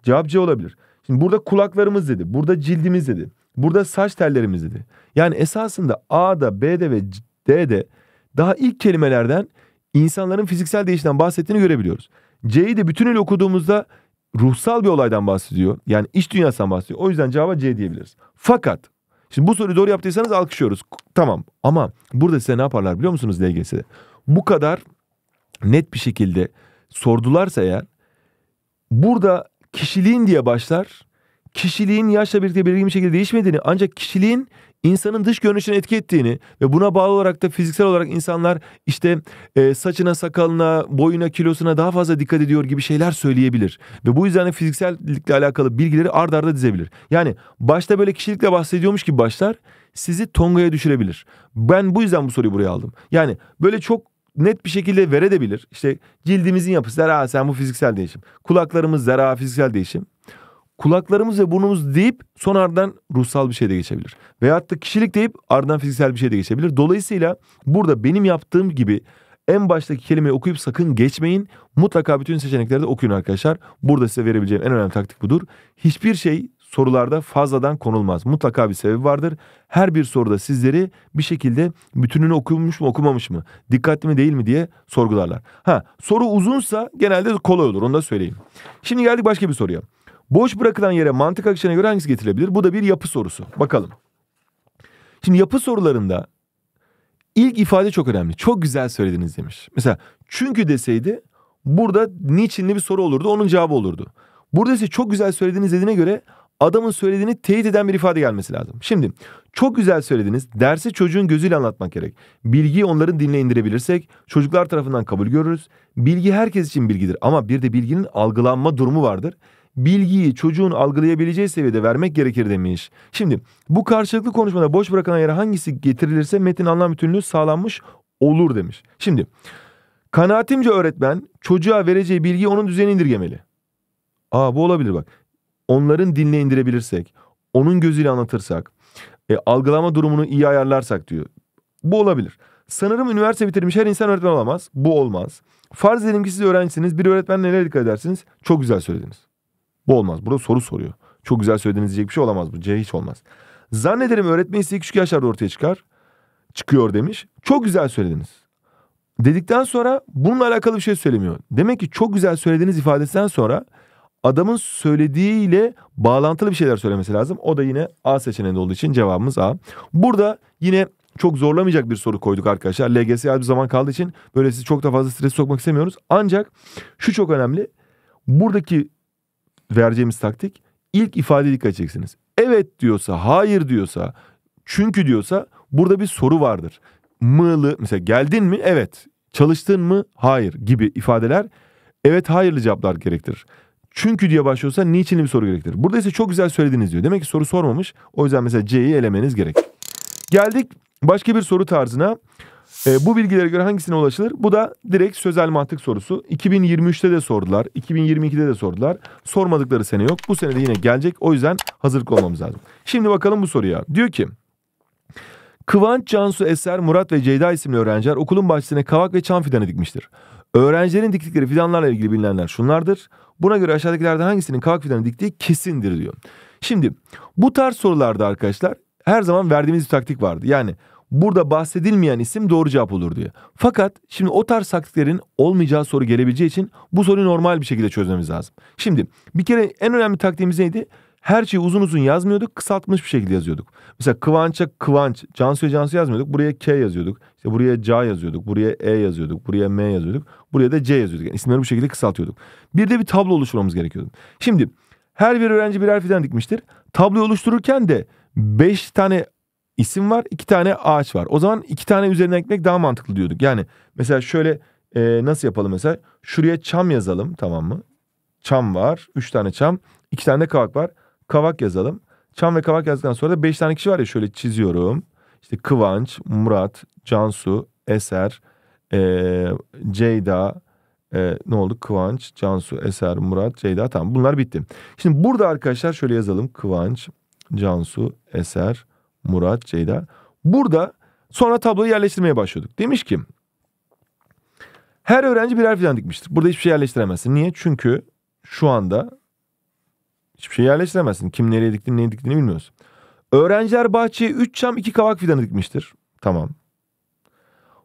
cevap C olabilir. Şimdi burada kulaklarımız dedi, burada cildimiz dedi. Burada saç tellerimiz dedi. Yani esasında A'da, B'de ve D'de daha ilk kelimelerden insanların fiziksel değişimden bahsettiğini görebiliyoruz. C'yi de bütünüyle okuduğumuzda ruhsal bir olaydan bahsediyor. Yani iç dünyasından bahsediyor. O yüzden cevaba C diyebiliriz. Fakat şimdi bu soruyu doğru yaptıysanız alkışlıyoruz. Tamam ama burada size ne yaparlar biliyor musunuz DGS'de? Bu kadar net bir şekilde sordularsa eğer burada kişiliğin diye başlar kişiliğin yaşla birlikte belirgin bir şekilde değişmediğini ancak kişiliğin insanın dış görünüşüne etki ettiğini ve buna bağlı olarak da fiziksel olarak insanlar işte e, saçına, sakalına, boyuna, kilosuna daha fazla dikkat ediyor gibi şeyler söyleyebilir. Ve bu yüzden de fiziksellikle alakalı bilgileri ard arda dizebilir. Yani başta böyle kişilikle bahsediyormuş gibi başlar sizi Tonga'ya düşürebilir. Ben bu yüzden bu soruyu buraya aldım. Yani böyle çok net bir şekilde verebilir. İşte cildimizin yapısı zara sen bu fiziksel değişim. Kulaklarımız zara fiziksel değişim kulaklarımız ve burnumuz deyip son ardından ruhsal bir şey de geçebilir. Veyahut da kişilik deyip ardından fiziksel bir şey de geçebilir. Dolayısıyla burada benim yaptığım gibi en baştaki kelimeyi okuyup sakın geçmeyin. Mutlaka bütün seçenekleri de okuyun arkadaşlar. Burada size verebileceğim en önemli taktik budur. Hiçbir şey sorularda fazladan konulmaz. Mutlaka bir sebebi vardır. Her bir soruda sizleri bir şekilde bütününü okumuş mu okumamış mı? Dikkatli mi değil mi diye sorgularlar. Ha soru uzunsa genelde kolay olur onu da söyleyeyim. Şimdi geldik başka bir soruya. Boş bırakılan yere mantık akışına göre hangisi getirilebilir? Bu da bir yapı sorusu. Bakalım. Şimdi yapı sorularında ilk ifade çok önemli. Çok güzel söylediniz demiş. Mesela çünkü deseydi burada niçinli bir soru olurdu. Onun cevabı olurdu. Burada ise çok güzel söylediniz dediğine göre adamın söylediğini teyit eden bir ifade gelmesi lazım. Şimdi çok güzel söylediniz. Dersi çocuğun gözüyle anlatmak gerek. Bilgiyi onların dinle indirebilirsek çocuklar tarafından kabul görürüz. Bilgi herkes için bilgidir ama bir de bilginin algılanma durumu vardır bilgiyi çocuğun algılayabileceği seviyede vermek gerekir demiş. Şimdi bu karşılıklı konuşmada boş bırakılan yere hangisi getirilirse metin anlam bütünlüğü sağlanmış olur demiş. Şimdi kanaatimce öğretmen çocuğa vereceği bilgiyi onun düzenine indirgemeli. Aa bu olabilir bak. Onların diline indirebilirsek, onun gözüyle anlatırsak, e, algılama durumunu iyi ayarlarsak diyor. Bu olabilir. Sanırım üniversite bitirmiş her insan öğretmen olamaz. Bu olmaz. Farz edelim ki siz öğrencisiniz. Bir öğretmen neler dikkat edersiniz? Çok güzel söylediniz. Bu olmaz. Burada soru soruyor. Çok güzel söylediğiniz diyecek bir şey olamaz bu. C hiç olmaz. Zannederim öğretme isteği küçük yaşlarda ortaya çıkar. Çıkıyor demiş. Çok güzel söylediniz. Dedikten sonra bununla alakalı bir şey söylemiyor. Demek ki çok güzel söylediğiniz ifadesinden sonra adamın söylediğiyle bağlantılı bir şeyler söylemesi lazım. O da yine A seçeneğinde olduğu için cevabımız A. Burada yine çok zorlamayacak bir soru koyduk arkadaşlar. LGS az bir zaman kaldığı için böyle sizi çok da fazla stres sokmak istemiyoruz. Ancak şu çok önemli. Buradaki vereceğimiz taktik ilk ifade dikkat edeceksiniz. Evet diyorsa, hayır diyorsa, çünkü diyorsa burada bir soru vardır. Mı'lı mesela geldin mi? Evet. Çalıştın mı? Hayır gibi ifadeler evet hayırlı cevaplar gerektirir. Çünkü diye başlıyorsa niçin bir soru gerektirir. Burada ise çok güzel söylediniz diyor. Demek ki soru sormamış. O yüzden mesela C'yi elemeniz gerek. Geldik başka bir soru tarzına. E, bu bilgilere göre hangisine ulaşılır? Bu da direkt sözel mantık sorusu. 2023'te de sordular. 2022'de de sordular. Sormadıkları sene yok. Bu sene de yine gelecek. O yüzden hazırlık olmamız lazım. Şimdi bakalım bu soruya. Diyor ki Kıvanç, Cansu, Eser, Murat ve Ceyda isimli öğrenciler okulun bahçesine kavak ve çam fidanı dikmiştir. Öğrencilerin diktikleri fidanlarla ilgili bilinenler şunlardır. Buna göre aşağıdakilerden hangisinin kavak fidanı diktiği kesindir diyor. Şimdi bu tarz sorularda arkadaşlar her zaman verdiğimiz bir taktik vardı. Yani burada bahsedilmeyen isim doğru cevap olur diye. Fakat şimdi o tarz taktiklerin olmayacağı soru gelebileceği için bu soruyu normal bir şekilde çözmemiz lazım. Şimdi bir kere en önemli taktiğimiz neydi? Her şeyi uzun uzun yazmıyorduk, kısaltmış bir şekilde yazıyorduk. Mesela Kıvanç'a Kıvanç, Cansu'ya Cansu yazmıyorduk. Buraya K yazıyorduk. İşte buraya C yazıyorduk, buraya E yazıyorduk, buraya M yazıyorduk. Buraya da C yazıyorduk. Yani isimleri bu şekilde kısaltıyorduk. Bir de bir tablo oluşturmamız gerekiyordu. Şimdi her bir öğrenci birer fidan dikmiştir. Tablo oluştururken de 5 tane isim var iki tane ağaç var. O zaman iki tane üzerine ekmek daha mantıklı diyorduk. Yani mesela şöyle e, nasıl yapalım mesela şuraya çam yazalım tamam mı? Çam var üç tane çam iki tane de kavak var. Kavak yazalım. Çam ve kavak yazdıktan sonra da beş tane kişi var ya şöyle çiziyorum. İşte Kıvanç, Murat, Cansu, Eser, e, Ceyda, e, ne oldu? Kıvanç, Cansu, Eser, Murat, Ceyda tamam bunlar bitti. Şimdi burada arkadaşlar şöyle yazalım. Kıvanç, Cansu, Eser, Murat, Ceyda. Burada sonra tabloyu yerleştirmeye başlıyorduk. Demiş ki her öğrenci birer fidan dikmiştir. Burada hiçbir şey yerleştiremezsin. Niye? Çünkü şu anda hiçbir şey yerleştiremezsin. Kim nereye diktiğini, neye diktiğini bilmiyorsun. Öğrenciler bahçeye 3 çam 2 kavak fidan dikmiştir. Tamam.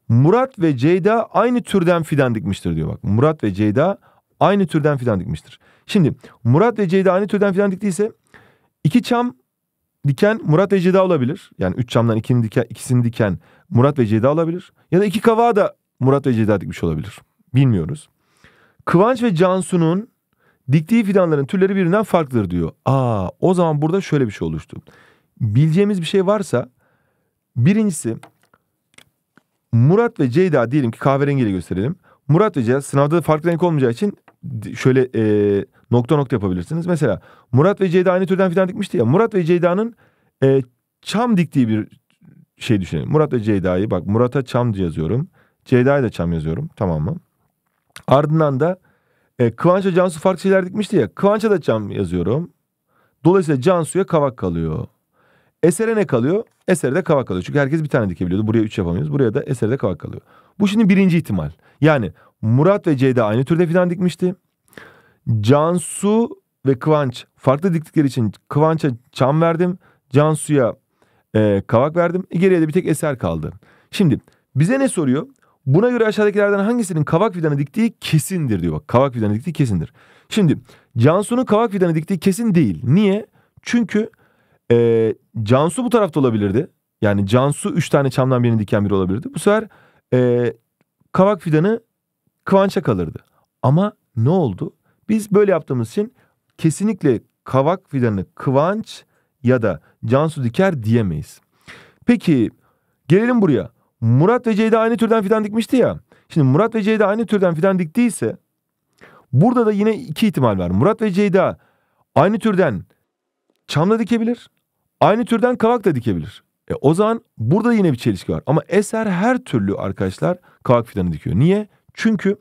Murat ve Ceyda aynı türden fidan dikmiştir diyor bak. Murat ve Ceyda aynı türden fidan dikmiştir. Şimdi Murat ve Ceyda aynı türden fidan diktiyse iki çam diken Murat ve Ceda olabilir. Yani üç camdan ikini diken, ikisini diken Murat ve Ceda olabilir. Ya da iki kavağı da Murat ve Ceda dikmiş olabilir. Bilmiyoruz. Kıvanç ve Cansu'nun diktiği fidanların türleri birbirinden farklıdır diyor. Aa o zaman burada şöyle bir şey oluştu. Bileceğimiz bir şey varsa birincisi Murat ve Ceyda diyelim ki kahverengiyle gösterelim. Murat ve Ceyda sınavda da farklı renk olmayacağı için şöyle e, nokta nokta yapabilirsiniz. Mesela Murat ve Ceyda aynı türden fidan dikmişti ya. Murat ve Ceyda'nın e, çam diktiği bir şey düşünelim. Murat ve Ceyda'yı bak Murat'a çam yazıyorum. Ceyda'ya da çam yazıyorum tamam mı? Ardından da e, Kıvanç'a Cansu farklı şeyler dikmişti ya. Kıvanç'a da çam yazıyorum. Dolayısıyla Cansu'ya kavak kalıyor. Esere ne kalıyor? Esere de kavak kalıyor. Çünkü herkes bir tane dikebiliyordu. Buraya üç yapamıyoruz. Buraya da esere de kavak kalıyor. Bu şimdi birinci ihtimal. Yani Murat ve Ceyda aynı türde fidan dikmişti. Cansu ve Kıvanç farklı diktikleri için Kıvanç'a çam verdim. Cansu'ya e, kavak verdim. E, geriye de bir tek eser kaldı. Şimdi bize ne soruyor? Buna göre aşağıdakilerden hangisinin kavak fidanı diktiği kesindir diyor. Bak kavak fidanı diktiği kesindir. Şimdi Cansu'nun kavak fidanı diktiği kesin değil. Niye? Çünkü e, Cansu bu tarafta olabilirdi. Yani Cansu üç tane çamdan birini diken biri olabilirdi. Bu sefer e, kavak fidanı kıvançta kalırdı. Ama ne oldu? Biz böyle yaptığımız için kesinlikle kavak fidanı kıvanç ya da Cansu Diker diyemeyiz. Peki gelelim buraya. Murat ve Ceyda aynı türden fidan dikmişti ya. Şimdi Murat ve Ceyda aynı türden fidan diktiyse burada da yine iki ihtimal var. Murat ve Ceyda aynı türden çam da dikebilir. Aynı türden kavak da dikebilir. E o zaman burada yine bir çelişki var. Ama eser her türlü arkadaşlar kavak fidanı dikiyor. Niye? Çünkü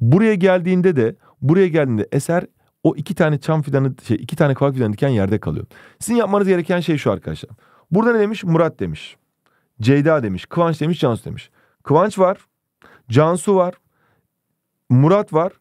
buraya geldiğinde de buraya geldiğinde eser o iki tane çam fidanı şey iki tane kavak fidanı diken yerde kalıyor. Sizin yapmanız gereken şey şu arkadaşlar. Burada ne demiş? Murat demiş. Ceyda demiş. Kıvanç demiş. Cansu demiş. Kıvanç var. Cansu var. Murat var.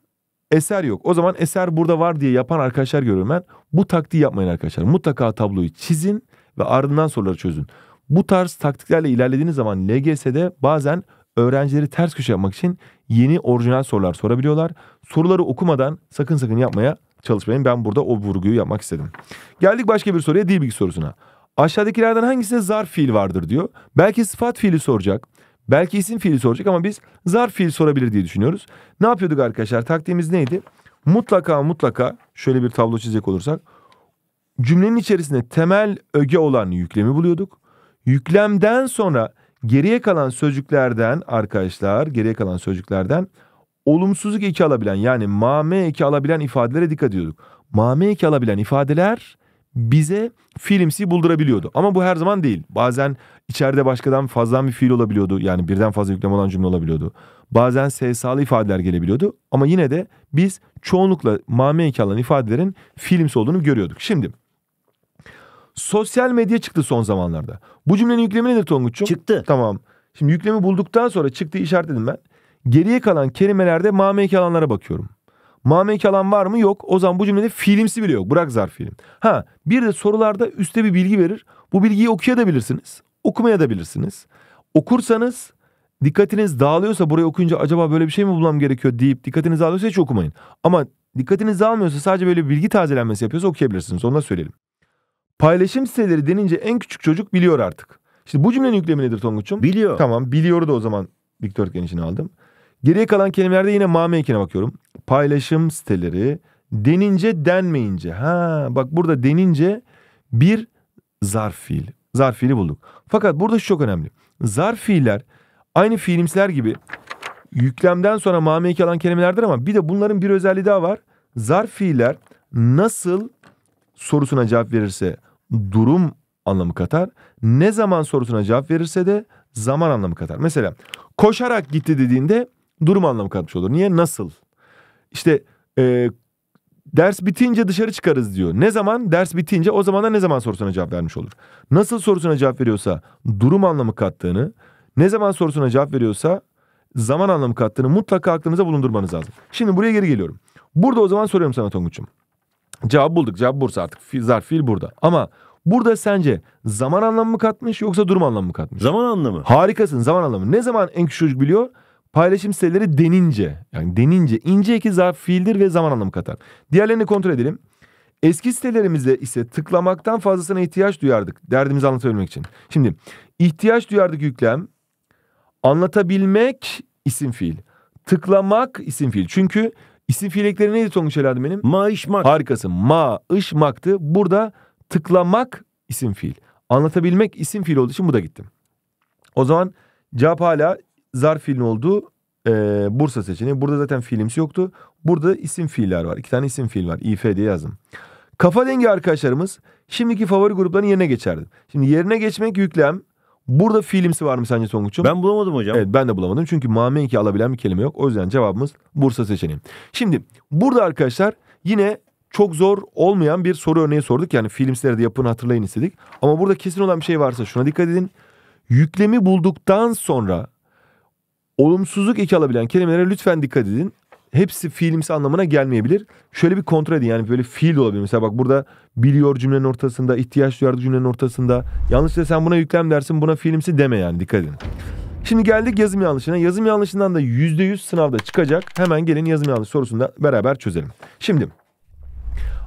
Eser yok. O zaman eser burada var diye yapan arkadaşlar görüyorum ben. Bu taktiği yapmayın arkadaşlar. Mutlaka tabloyu çizin ve ardından soruları çözün. Bu tarz taktiklerle ilerlediğiniz zaman LGS'de bazen öğrencileri ters köşe yapmak için yeni orijinal sorular sorabiliyorlar. Soruları okumadan sakın sakın yapmaya çalışmayın. Ben burada o vurguyu yapmak istedim. Geldik başka bir soruya dil bilgi sorusuna. Aşağıdakilerden hangisinde zarf fiil vardır diyor. Belki sıfat fiili soracak. Belki isim fiili soracak ama biz zarf fiil sorabilir diye düşünüyoruz. Ne yapıyorduk arkadaşlar? Taktiğimiz neydi? Mutlaka mutlaka şöyle bir tablo çizecek olursak cümlenin içerisinde temel öge olan yüklemi buluyorduk. Yüklemden sonra Geriye kalan sözcüklerden arkadaşlar geriye kalan sözcüklerden olumsuzluk eki alabilen yani mame eki alabilen ifadelere dikkat ediyorduk. Mame eki alabilen ifadeler bize filmsi buldurabiliyordu. Ama bu her zaman değil. Bazen içeride başkadan fazladan bir fiil olabiliyordu. Yani birden fazla yüklem olan cümle olabiliyordu. Bazen SSA'lı ifadeler gelebiliyordu. Ama yine de biz çoğunlukla mame eki alan ifadelerin filmsi olduğunu görüyorduk. Şimdi Sosyal medya çıktı son zamanlarda. Bu cümlenin yüklemi nedir Tonguç'cum? Çıktı. Tamam. Şimdi yüklemi bulduktan sonra çıktı işaretledim ben. Geriye kalan kelimelerde mameki alanlara bakıyorum. Mameki alan var mı? Yok. O zaman bu cümlede fiilimsi bile yok. Bırak zarf fiilim. Ha bir de sorularda üstte bir bilgi verir. Bu bilgiyi okuyabilirsiniz. Okumaya da bilirsiniz. Okursanız dikkatiniz dağılıyorsa burayı okuyunca acaba böyle bir şey mi bulmam gerekiyor deyip dikkatiniz dağılıyorsa hiç okumayın. Ama dikkatiniz dağılmıyorsa sadece böyle bilgi tazelenmesi yapıyorsa okuyabilirsiniz. Onu da söyleyelim. Paylaşım siteleri denince en küçük çocuk biliyor artık. İşte bu cümlenin yüklemi nedir Tonguç'um? Biliyor. Tamam biliyoru da o zaman dikdörtgen için aldım. Geriye kalan kelimelerde yine mame ekine bakıyorum. Paylaşım siteleri denince denmeyince. Ha bak burada denince bir zarf fiil. Zarf fiili bulduk. Fakat burada şu çok önemli. Zarf fiiller aynı fiilimsiler gibi yüklemden sonra mame eki alan kelimelerdir ama bir de bunların bir özelliği daha var. Zarf fiiller nasıl sorusuna cevap verirse durum anlamı katar. Ne zaman sorusuna cevap verirse de zaman anlamı katar. Mesela koşarak gitti dediğinde durum anlamı katmış olur. Niye? Nasıl? İşte e, ders bitince dışarı çıkarız diyor. Ne zaman? Ders bitince o zaman da ne zaman sorusuna cevap vermiş olur. Nasıl sorusuna cevap veriyorsa durum anlamı kattığını, ne zaman sorusuna cevap veriyorsa zaman anlamı kattığını mutlaka aklınıza bulundurmanız lazım. Şimdi buraya geri geliyorum. Burada o zaman soruyorum sana Tonguç'um. Cevap bulduk. Cevap Bursa artık. Fi, zarf fiil burada. Ama burada sence zaman anlamı katmış yoksa durum anlamı mı katmış? Zaman anlamı. Harikasın zaman anlamı. Ne zaman en küçük çocuk biliyor? Paylaşım siteleri denince. Yani denince. ince eki zarf fiildir ve zaman anlamı katar. Diğerlerini kontrol edelim. Eski sitelerimizde ise tıklamaktan fazlasına ihtiyaç duyardık. Derdimizi anlatabilmek için. Şimdi ihtiyaç duyardık yüklem. Anlatabilmek isim fiil. Tıklamak isim fiil. Çünkü İsim fiilekleri neydi Tonguç evladım benim? Maişmak. Harikası. Ma, ışmaktı. Burada tıklamak isim fiil. Anlatabilmek isim fiil olduğu için bu da gittim. O zaman cevap hala zarf fiilin olduğu e, Bursa seçeneği. Burada zaten fiilimsi yoktu. Burada isim fiiller var. İki tane isim fiil var. İF diye yazdım. Kafa dengi arkadaşlarımız şimdiki favori grupların yerine geçerdi. Şimdi yerine geçmek yüklem Burada fiilimsi var mı sence Tonguç'um? Ben bulamadım hocam. Evet ben de bulamadım. Çünkü mamenki alabilen bir kelime yok. O yüzden cevabımız Bursa seçeneği. Şimdi burada arkadaşlar yine çok zor olmayan bir soru örneği sorduk. Yani fiilimsileri de yapın hatırlayın istedik. Ama burada kesin olan bir şey varsa şuna dikkat edin. Yüklemi bulduktan sonra olumsuzluk iki alabilen kelimelere lütfen dikkat edin hepsi fiilimsi anlamına gelmeyebilir. Şöyle bir kontrol edin yani böyle fiil olabilir. Mesela bak burada biliyor cümlenin ortasında, ihtiyaç duyardı cümlenin ortasında. Yanlışsa sen buna yüklem dersin buna fiilimsi deme yani dikkat edin. Şimdi geldik yazım yanlışına. Yazım yanlışından da %100 sınavda çıkacak. Hemen gelin yazım yanlış sorusunda beraber çözelim. Şimdi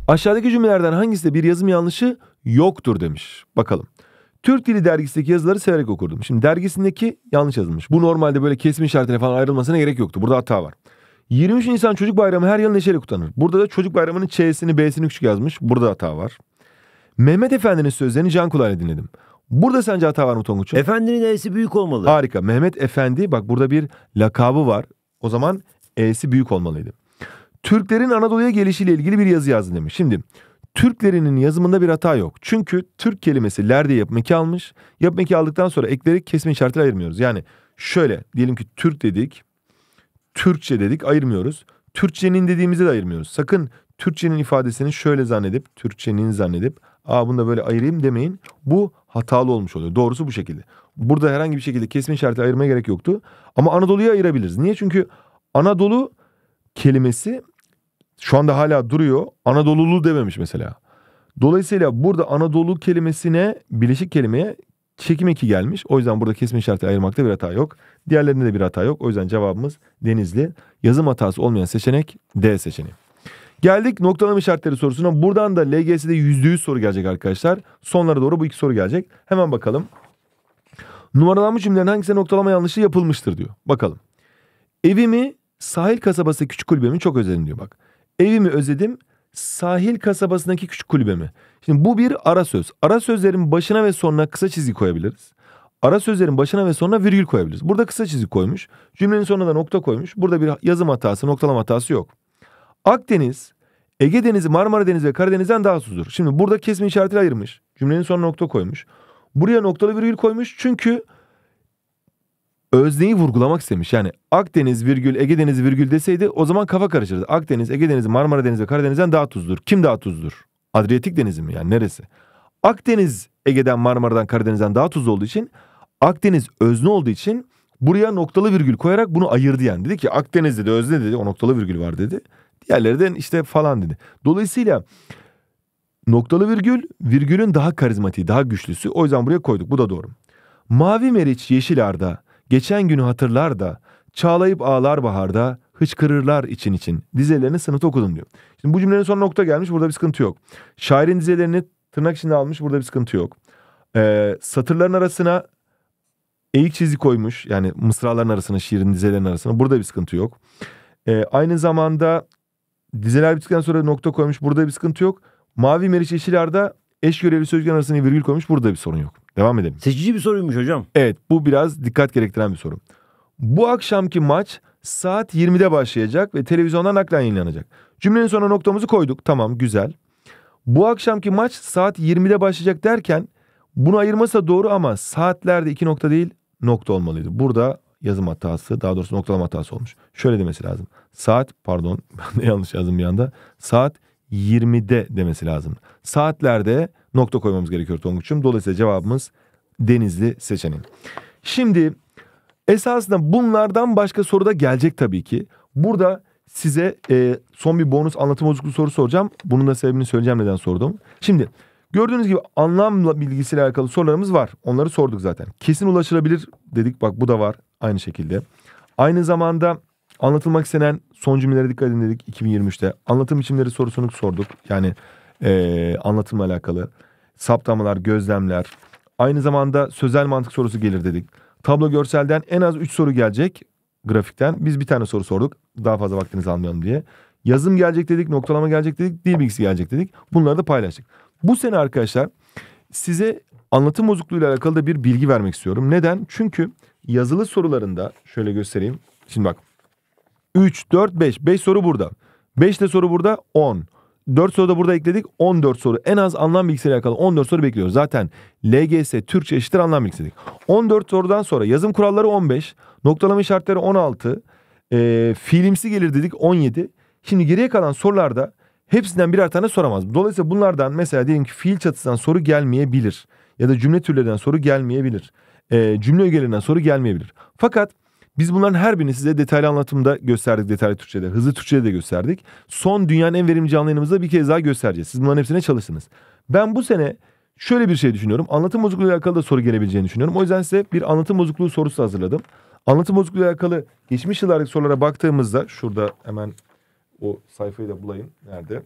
aşağıdaki cümlelerden hangisinde bir yazım yanlışı yoktur demiş. Bakalım. Türk Dili dergisindeki yazıları severek okurdum. Şimdi dergisindeki yanlış yazılmış. Bu normalde böyle kesim işaretine falan ayrılmasına gerek yoktu. Burada hata var. 23 Nisan Çocuk Bayramı her yıl neşeli kutlanır. Burada da Çocuk Bayramı'nın Ç'sini B'sini küçük yazmış. Burada hata var. Mehmet Efendi'nin sözlerini can kulağıyla dinledim. Burada sence hata var mı Tonguç'un? Efendinin E'si büyük olmalı. Harika. Mehmet Efendi bak burada bir lakabı var. O zaman E'si büyük olmalıydı. Türklerin Anadolu'ya gelişiyle ilgili bir yazı yazdı demiş. Şimdi Türklerinin yazımında bir hata yok. Çünkü Türk kelimesi ler diye yapmaki almış. Yapmak aldıktan sonra ekleri kesme işaretiyle ayırmıyoruz. Yani şöyle diyelim ki Türk dedik. Türkçe dedik ayırmıyoruz. Türkçenin dediğimizi de ayırmıyoruz. Sakın Türkçenin ifadesini şöyle zannedip Türkçenin zannedip aa bunu da böyle ayırayım demeyin. Bu hatalı olmuş oluyor. Doğrusu bu şekilde. Burada herhangi bir şekilde kesme işareti ayırmaya gerek yoktu. Ama Anadolu'yu ayırabiliriz. Niye? Çünkü Anadolu kelimesi şu anda hala duruyor. Anadolulu dememiş mesela. Dolayısıyla burada Anadolu kelimesine, bileşik kelimeye Çekim eki gelmiş. O yüzden burada kesme işareti ayırmakta bir hata yok. Diğerlerinde de bir hata yok. O yüzden cevabımız denizli. Yazım hatası olmayan seçenek D seçeneği. Geldik noktalama işaretleri sorusuna. Buradan da LGS'de %100 soru gelecek arkadaşlar. Sonlara doğru bu iki soru gelecek. Hemen bakalım. Numaralanmış cümlelerin hangisine noktalama yanlışı yapılmıştır diyor. Bakalım. Evimi sahil kasabası küçük kulübemi çok özledim diyor bak. Evimi özledim sahil kasabasındaki küçük kulübe mi? Şimdi bu bir ara söz. Ara sözlerin başına ve sonuna kısa çizgi koyabiliriz. Ara sözlerin başına ve sonuna virgül koyabiliriz. Burada kısa çizgi koymuş. Cümlenin sonuna da nokta koymuş. Burada bir yazım hatası, noktalama hatası yok. Akdeniz, Ege Denizi, Marmara Denizi ve Karadeniz'den daha susuzdur. Şimdi burada kesme işaretiyle ayırmış. Cümlenin sonuna nokta koymuş. Buraya noktalı virgül koymuş çünkü özneyi vurgulamak istemiş. Yani Akdeniz virgül Ege Denizi virgül deseydi o zaman kafa karışırdı. Akdeniz, Ege Denizi, Marmara Denizi ve Karadeniz'den daha tuzludur. Kim daha tuzludur? Adriyatik Denizi mi yani neresi? Akdeniz Ege'den, Marmara'dan, Karadeniz'den daha tuzlu olduğu için Akdeniz özne olduğu için buraya noktalı virgül koyarak bunu ayırdı yani. Dedi ki Akdeniz dedi, özne dedi, o noktalı virgül var dedi. Diğerleri işte falan dedi. Dolayısıyla noktalı virgül, virgülün daha karizmatiği, daha güçlüsü. O yüzden buraya koyduk. Bu da doğru. Mavi meriç yeşil arda Geçen günü hatırlar da çağlayıp ağlar baharda hıçkırırlar için için. Dizelerini sınıfta okudum diyor. Şimdi bu cümlenin son nokta gelmiş burada bir sıkıntı yok. Şairin dizelerini tırnak içinde almış burada bir sıkıntı yok. Ee, satırların arasına eğik çizgi koymuş. Yani mısraların arasına, şiirin dizelerin arasına. Burada bir sıkıntı yok. Ee, aynı zamanda dizeler bittikten sonra nokta koymuş. Burada bir sıkıntı yok. Mavi Meriç Yeşiler'de eş görevli sözcükler arasına virgül koymuş. Burada bir sorun yok. Devam edelim. Seçici bir soruymuş hocam. Evet bu biraz dikkat gerektiren bir soru. Bu akşamki maç saat 20'de başlayacak ve televizyondan naklen yayınlanacak. Cümlenin sonuna noktamızı koyduk. Tamam güzel. Bu akşamki maç saat 20'de başlayacak derken bunu ayırması da doğru ama saatlerde iki nokta değil nokta olmalıydı. Burada yazım hatası daha doğrusu noktalama hatası olmuş. Şöyle demesi lazım. Saat pardon ben *laughs* de yanlış yazdım bir anda. Saat 20'de demesi lazım. Saatlerde nokta koymamız gerekiyor Tonguç'um. Dolayısıyla cevabımız Denizli seçeneği. Şimdi esasında bunlardan başka soru da gelecek tabii ki. Burada size e, son bir bonus anlatım bozukluğu soru soracağım. Bunun da sebebini söyleyeceğim neden sordum. Şimdi gördüğünüz gibi anlamla bilgisiyle alakalı sorularımız var. Onları sorduk zaten. Kesin ulaşılabilir dedik. Bak bu da var aynı şekilde. Aynı zamanda anlatılmak istenen son cümlelere dikkat edin dedik 2023'te. Anlatım biçimleri sorusunu sorduk. Yani e, anlatımla alakalı. Saptamalar, gözlemler. Aynı zamanda sözel mantık sorusu gelir dedik. Tablo görselden en az 3 soru gelecek grafikten. Biz bir tane soru sorduk. Daha fazla vaktinizi almayalım diye. Yazım gelecek dedik, noktalama gelecek dedik, dil bilgisi gelecek dedik. Bunları da paylaştık. Bu sene arkadaşlar size anlatım bozukluğuyla alakalı da bir bilgi vermek istiyorum. Neden? Çünkü yazılı sorularında şöyle göstereyim. Şimdi bak 3, 4, 5. 5 soru burada. 5 de soru burada 10. 4 soru da burada ekledik. 14 soru. En az anlam bilgisiyle alakalı 14 soru bekliyoruz. Zaten LGS Türkçe eşittir anlam bilgisi dedik. 14 sorudan sonra yazım kuralları 15. Noktalama işaretleri 16. E, fiilimsi gelir dedik 17. Şimdi geriye kalan sorularda hepsinden birer tane soramaz. Dolayısıyla bunlardan mesela diyelim ki fiil çatısından soru gelmeyebilir. Ya da cümle türlerinden soru gelmeyebilir. E, cümle ögelerinden soru gelmeyebilir. Fakat biz bunların her birini size detaylı anlatımda gösterdik detaylı Türkçe'de. Hızlı Türkçe'de de gösterdik. Son dünyanın en verimli canlı yayınımızda bir kez daha göstereceğiz. Siz bunların hepsine çalışsınız. Ben bu sene şöyle bir şey düşünüyorum. Anlatım bozukluğu ile alakalı da soru gelebileceğini düşünüyorum. O yüzden size bir anlatım bozukluğu sorusu hazırladım. Anlatım bozukluğu ile alakalı geçmiş yıllardaki sorulara baktığımızda şurada hemen o sayfayı da bulayım. Nerede?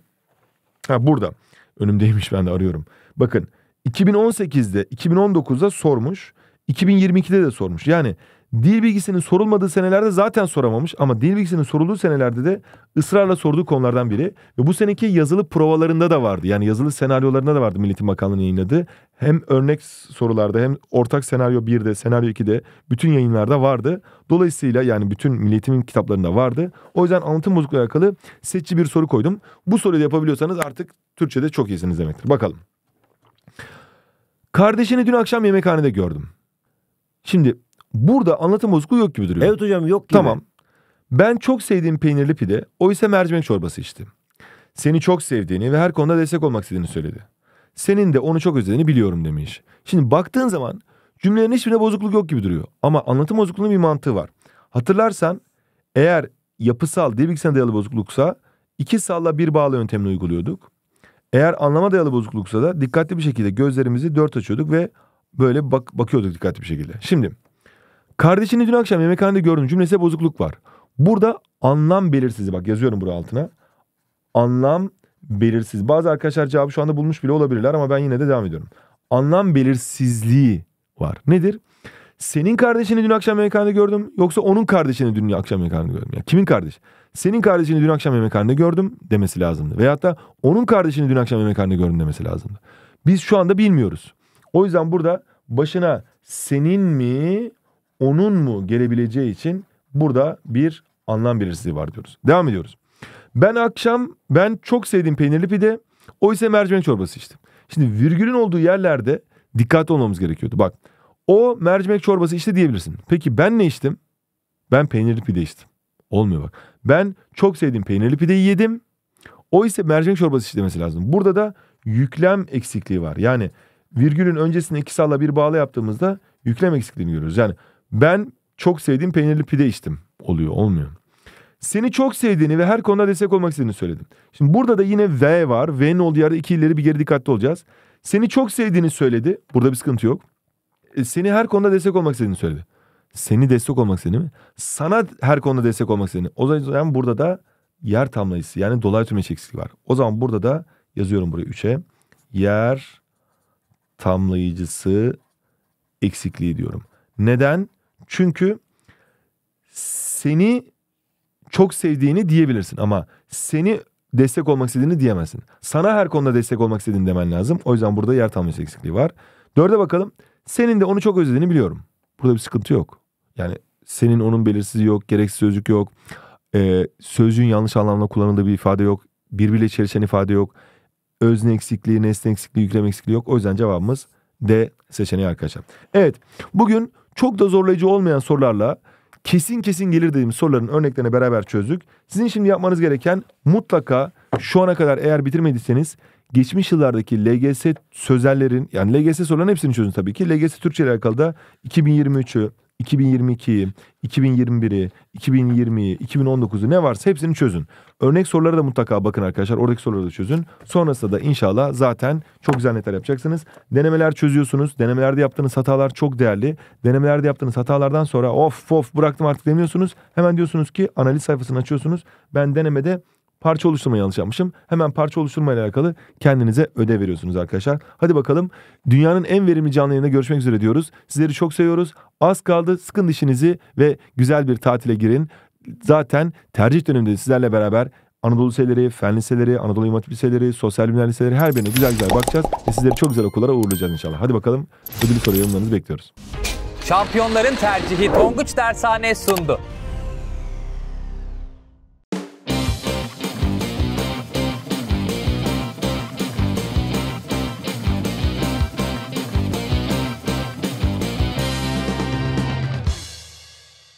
Ha burada. Önümdeymiş ben de arıyorum. Bakın 2018'de 2019'da sormuş. 2022'de de sormuş. Yani Dil bilgisinin sorulmadığı senelerde zaten soramamış ama dil bilgisinin sorulduğu senelerde de ısrarla sorduğu konulardan biri. Ve bu seneki yazılı provalarında da vardı. Yani yazılı senaryolarında da vardı Milliyetin Bakanlığı'nın yayınladığı. Hem örnek sorularda hem ortak senaryo 1'de, senaryo 2'de bütün yayınlarda vardı. Dolayısıyla yani bütün milletimin kitaplarında vardı. O yüzden anlatım bozukluğuyla alakalı seçici bir soru koydum. Bu soruyu da yapabiliyorsanız artık Türkçe'de çok iyisiniz demektir. Bakalım. Kardeşini dün akşam yemekhanede gördüm. Şimdi Burada anlatım bozukluğu yok gibi duruyor. Evet hocam yok gibi. Tamam. Ben çok sevdiğim peynirli pide, o ise mercimek çorbası içti. Seni çok sevdiğini ve her konuda destek olmak istediğini söyledi. Senin de onu çok özlediğini biliyorum demiş. Şimdi baktığın zaman cümlelerin hiçbirine bozukluk yok gibi duruyor. Ama anlatım bozukluğunun bir mantığı var. Hatırlarsan eğer yapısal dil bilgisayarına dayalı bozukluksa iki salla bir bağlı yöntemini uyguluyorduk. Eğer anlama dayalı bozukluksa da dikkatli bir şekilde gözlerimizi dört açıyorduk ve böyle bak bakıyorduk dikkatli bir şekilde. Şimdi Kardeşini dün akşam yemekhanede gördüm. Cümlesinde bozukluk var. Burada anlam belirsiz. Bak yazıyorum buraya altına. Anlam belirsiz. Bazı arkadaşlar cevabı şu anda bulmuş bile olabilirler ama ben yine de devam ediyorum. Anlam belirsizliği var. Nedir? Senin kardeşini dün akşam yemekhanede gördüm yoksa onun kardeşini dün akşam yemekhanede gördüm. Yani kimin kardeş? Senin kardeşini dün akşam yemekhanede gördüm demesi lazımdı. Veyahut da onun kardeşini dün akşam yemekhanede gördüm demesi lazımdı. Biz şu anda bilmiyoruz. O yüzden burada başına senin mi onun mu gelebileceği için burada bir anlam belirsizliği var diyoruz. Devam ediyoruz. Ben akşam ben çok sevdiğim peynirli pide o ise mercimek çorbası içtim. Şimdi virgülün olduğu yerlerde dikkatli olmamız gerekiyordu. Bak o mercimek çorbası içti diyebilirsin. Peki ben ne içtim? Ben peynirli pide içtim. Olmuyor bak. Ben çok sevdiğim peynirli pideyi yedim. O ise mercimek çorbası içti demesi lazım. Burada da yüklem eksikliği var. Yani virgülün öncesindeki iki salla bir bağla yaptığımızda yüklem eksikliğini görüyoruz. Yani ben çok sevdiğim peynirli pide içtim. Oluyor olmuyor. Seni çok sevdiğini ve her konuda destek olmak istediğini söyledim. Şimdi burada da yine V var. V'nin olduğu yerde iki ileri bir geri dikkatli olacağız. Seni çok sevdiğini söyledi. Burada bir sıkıntı yok. E, seni her konuda destek olmak istediğini söyledi. Seni destek olmak istediğini mi? Sana her konuda destek olmak istediğini. O zaman burada da yer tamlayısı yani dolaylı tümeç eksikliği var. O zaman burada da yazıyorum buraya 3'e. Yer tamlayıcısı eksikliği diyorum. Neden? Çünkü seni çok sevdiğini diyebilirsin ama seni destek olmak istediğini diyemezsin. Sana her konuda destek olmak istediğini demen lazım. O yüzden burada yer tanımlısı eksikliği var. Dörde bakalım. Senin de onu çok özlediğini biliyorum. Burada bir sıkıntı yok. Yani senin onun belirsiz yok, gereksiz sözcük yok. Ee, sözcüğün yanlış anlamda kullanıldığı bir ifade yok. Birbiriyle çelişen ifade yok. Özne eksikliği, nesne eksikliği, yüklem eksikliği yok. O yüzden cevabımız D seçeneği arkadaşlar. Evet bugün çok da zorlayıcı olmayan sorularla kesin kesin gelir dediğim soruların örneklerini beraber çözdük. Sizin şimdi yapmanız gereken mutlaka şu ana kadar eğer bitirmediyseniz geçmiş yıllardaki LGS sözellerin yani LGS soruların hepsini çözün tabii ki. LGS Türkçe ile alakalı da 2023'ü 2022'yi, 2021'i, 2020'yi, 2019'u ne varsa hepsini çözün. Örnek sorulara da mutlaka bakın arkadaşlar. Oradaki soruları da çözün. Sonrasında da inşallah zaten çok güzel netler yapacaksınız. Denemeler çözüyorsunuz. Denemelerde yaptığınız hatalar çok değerli. Denemelerde yaptığınız hatalardan sonra of of bıraktım artık demiyorsunuz. Hemen diyorsunuz ki analiz sayfasını açıyorsunuz. Ben denemede parça oluşturma yanlış yapmışım. Hemen parça oluşturma ile alakalı kendinize ödev veriyorsunuz arkadaşlar. Hadi bakalım dünyanın en verimli canlı yayında görüşmek üzere diyoruz. Sizleri çok seviyoruz. Az kaldı sıkın dişinizi ve güzel bir tatile girin. Zaten tercih döneminde sizlerle beraber Anadolu liseleri, fen liseleri, Anadolu İmam liseleri, sosyal bilimler liseleri her birine güzel güzel bakacağız. Ve sizleri çok güzel okullara uğurlayacağız inşallah. Hadi bakalım ödülü soru yorumlarınızı bekliyoruz. Şampiyonların tercihi Tonguç Dershane sundu.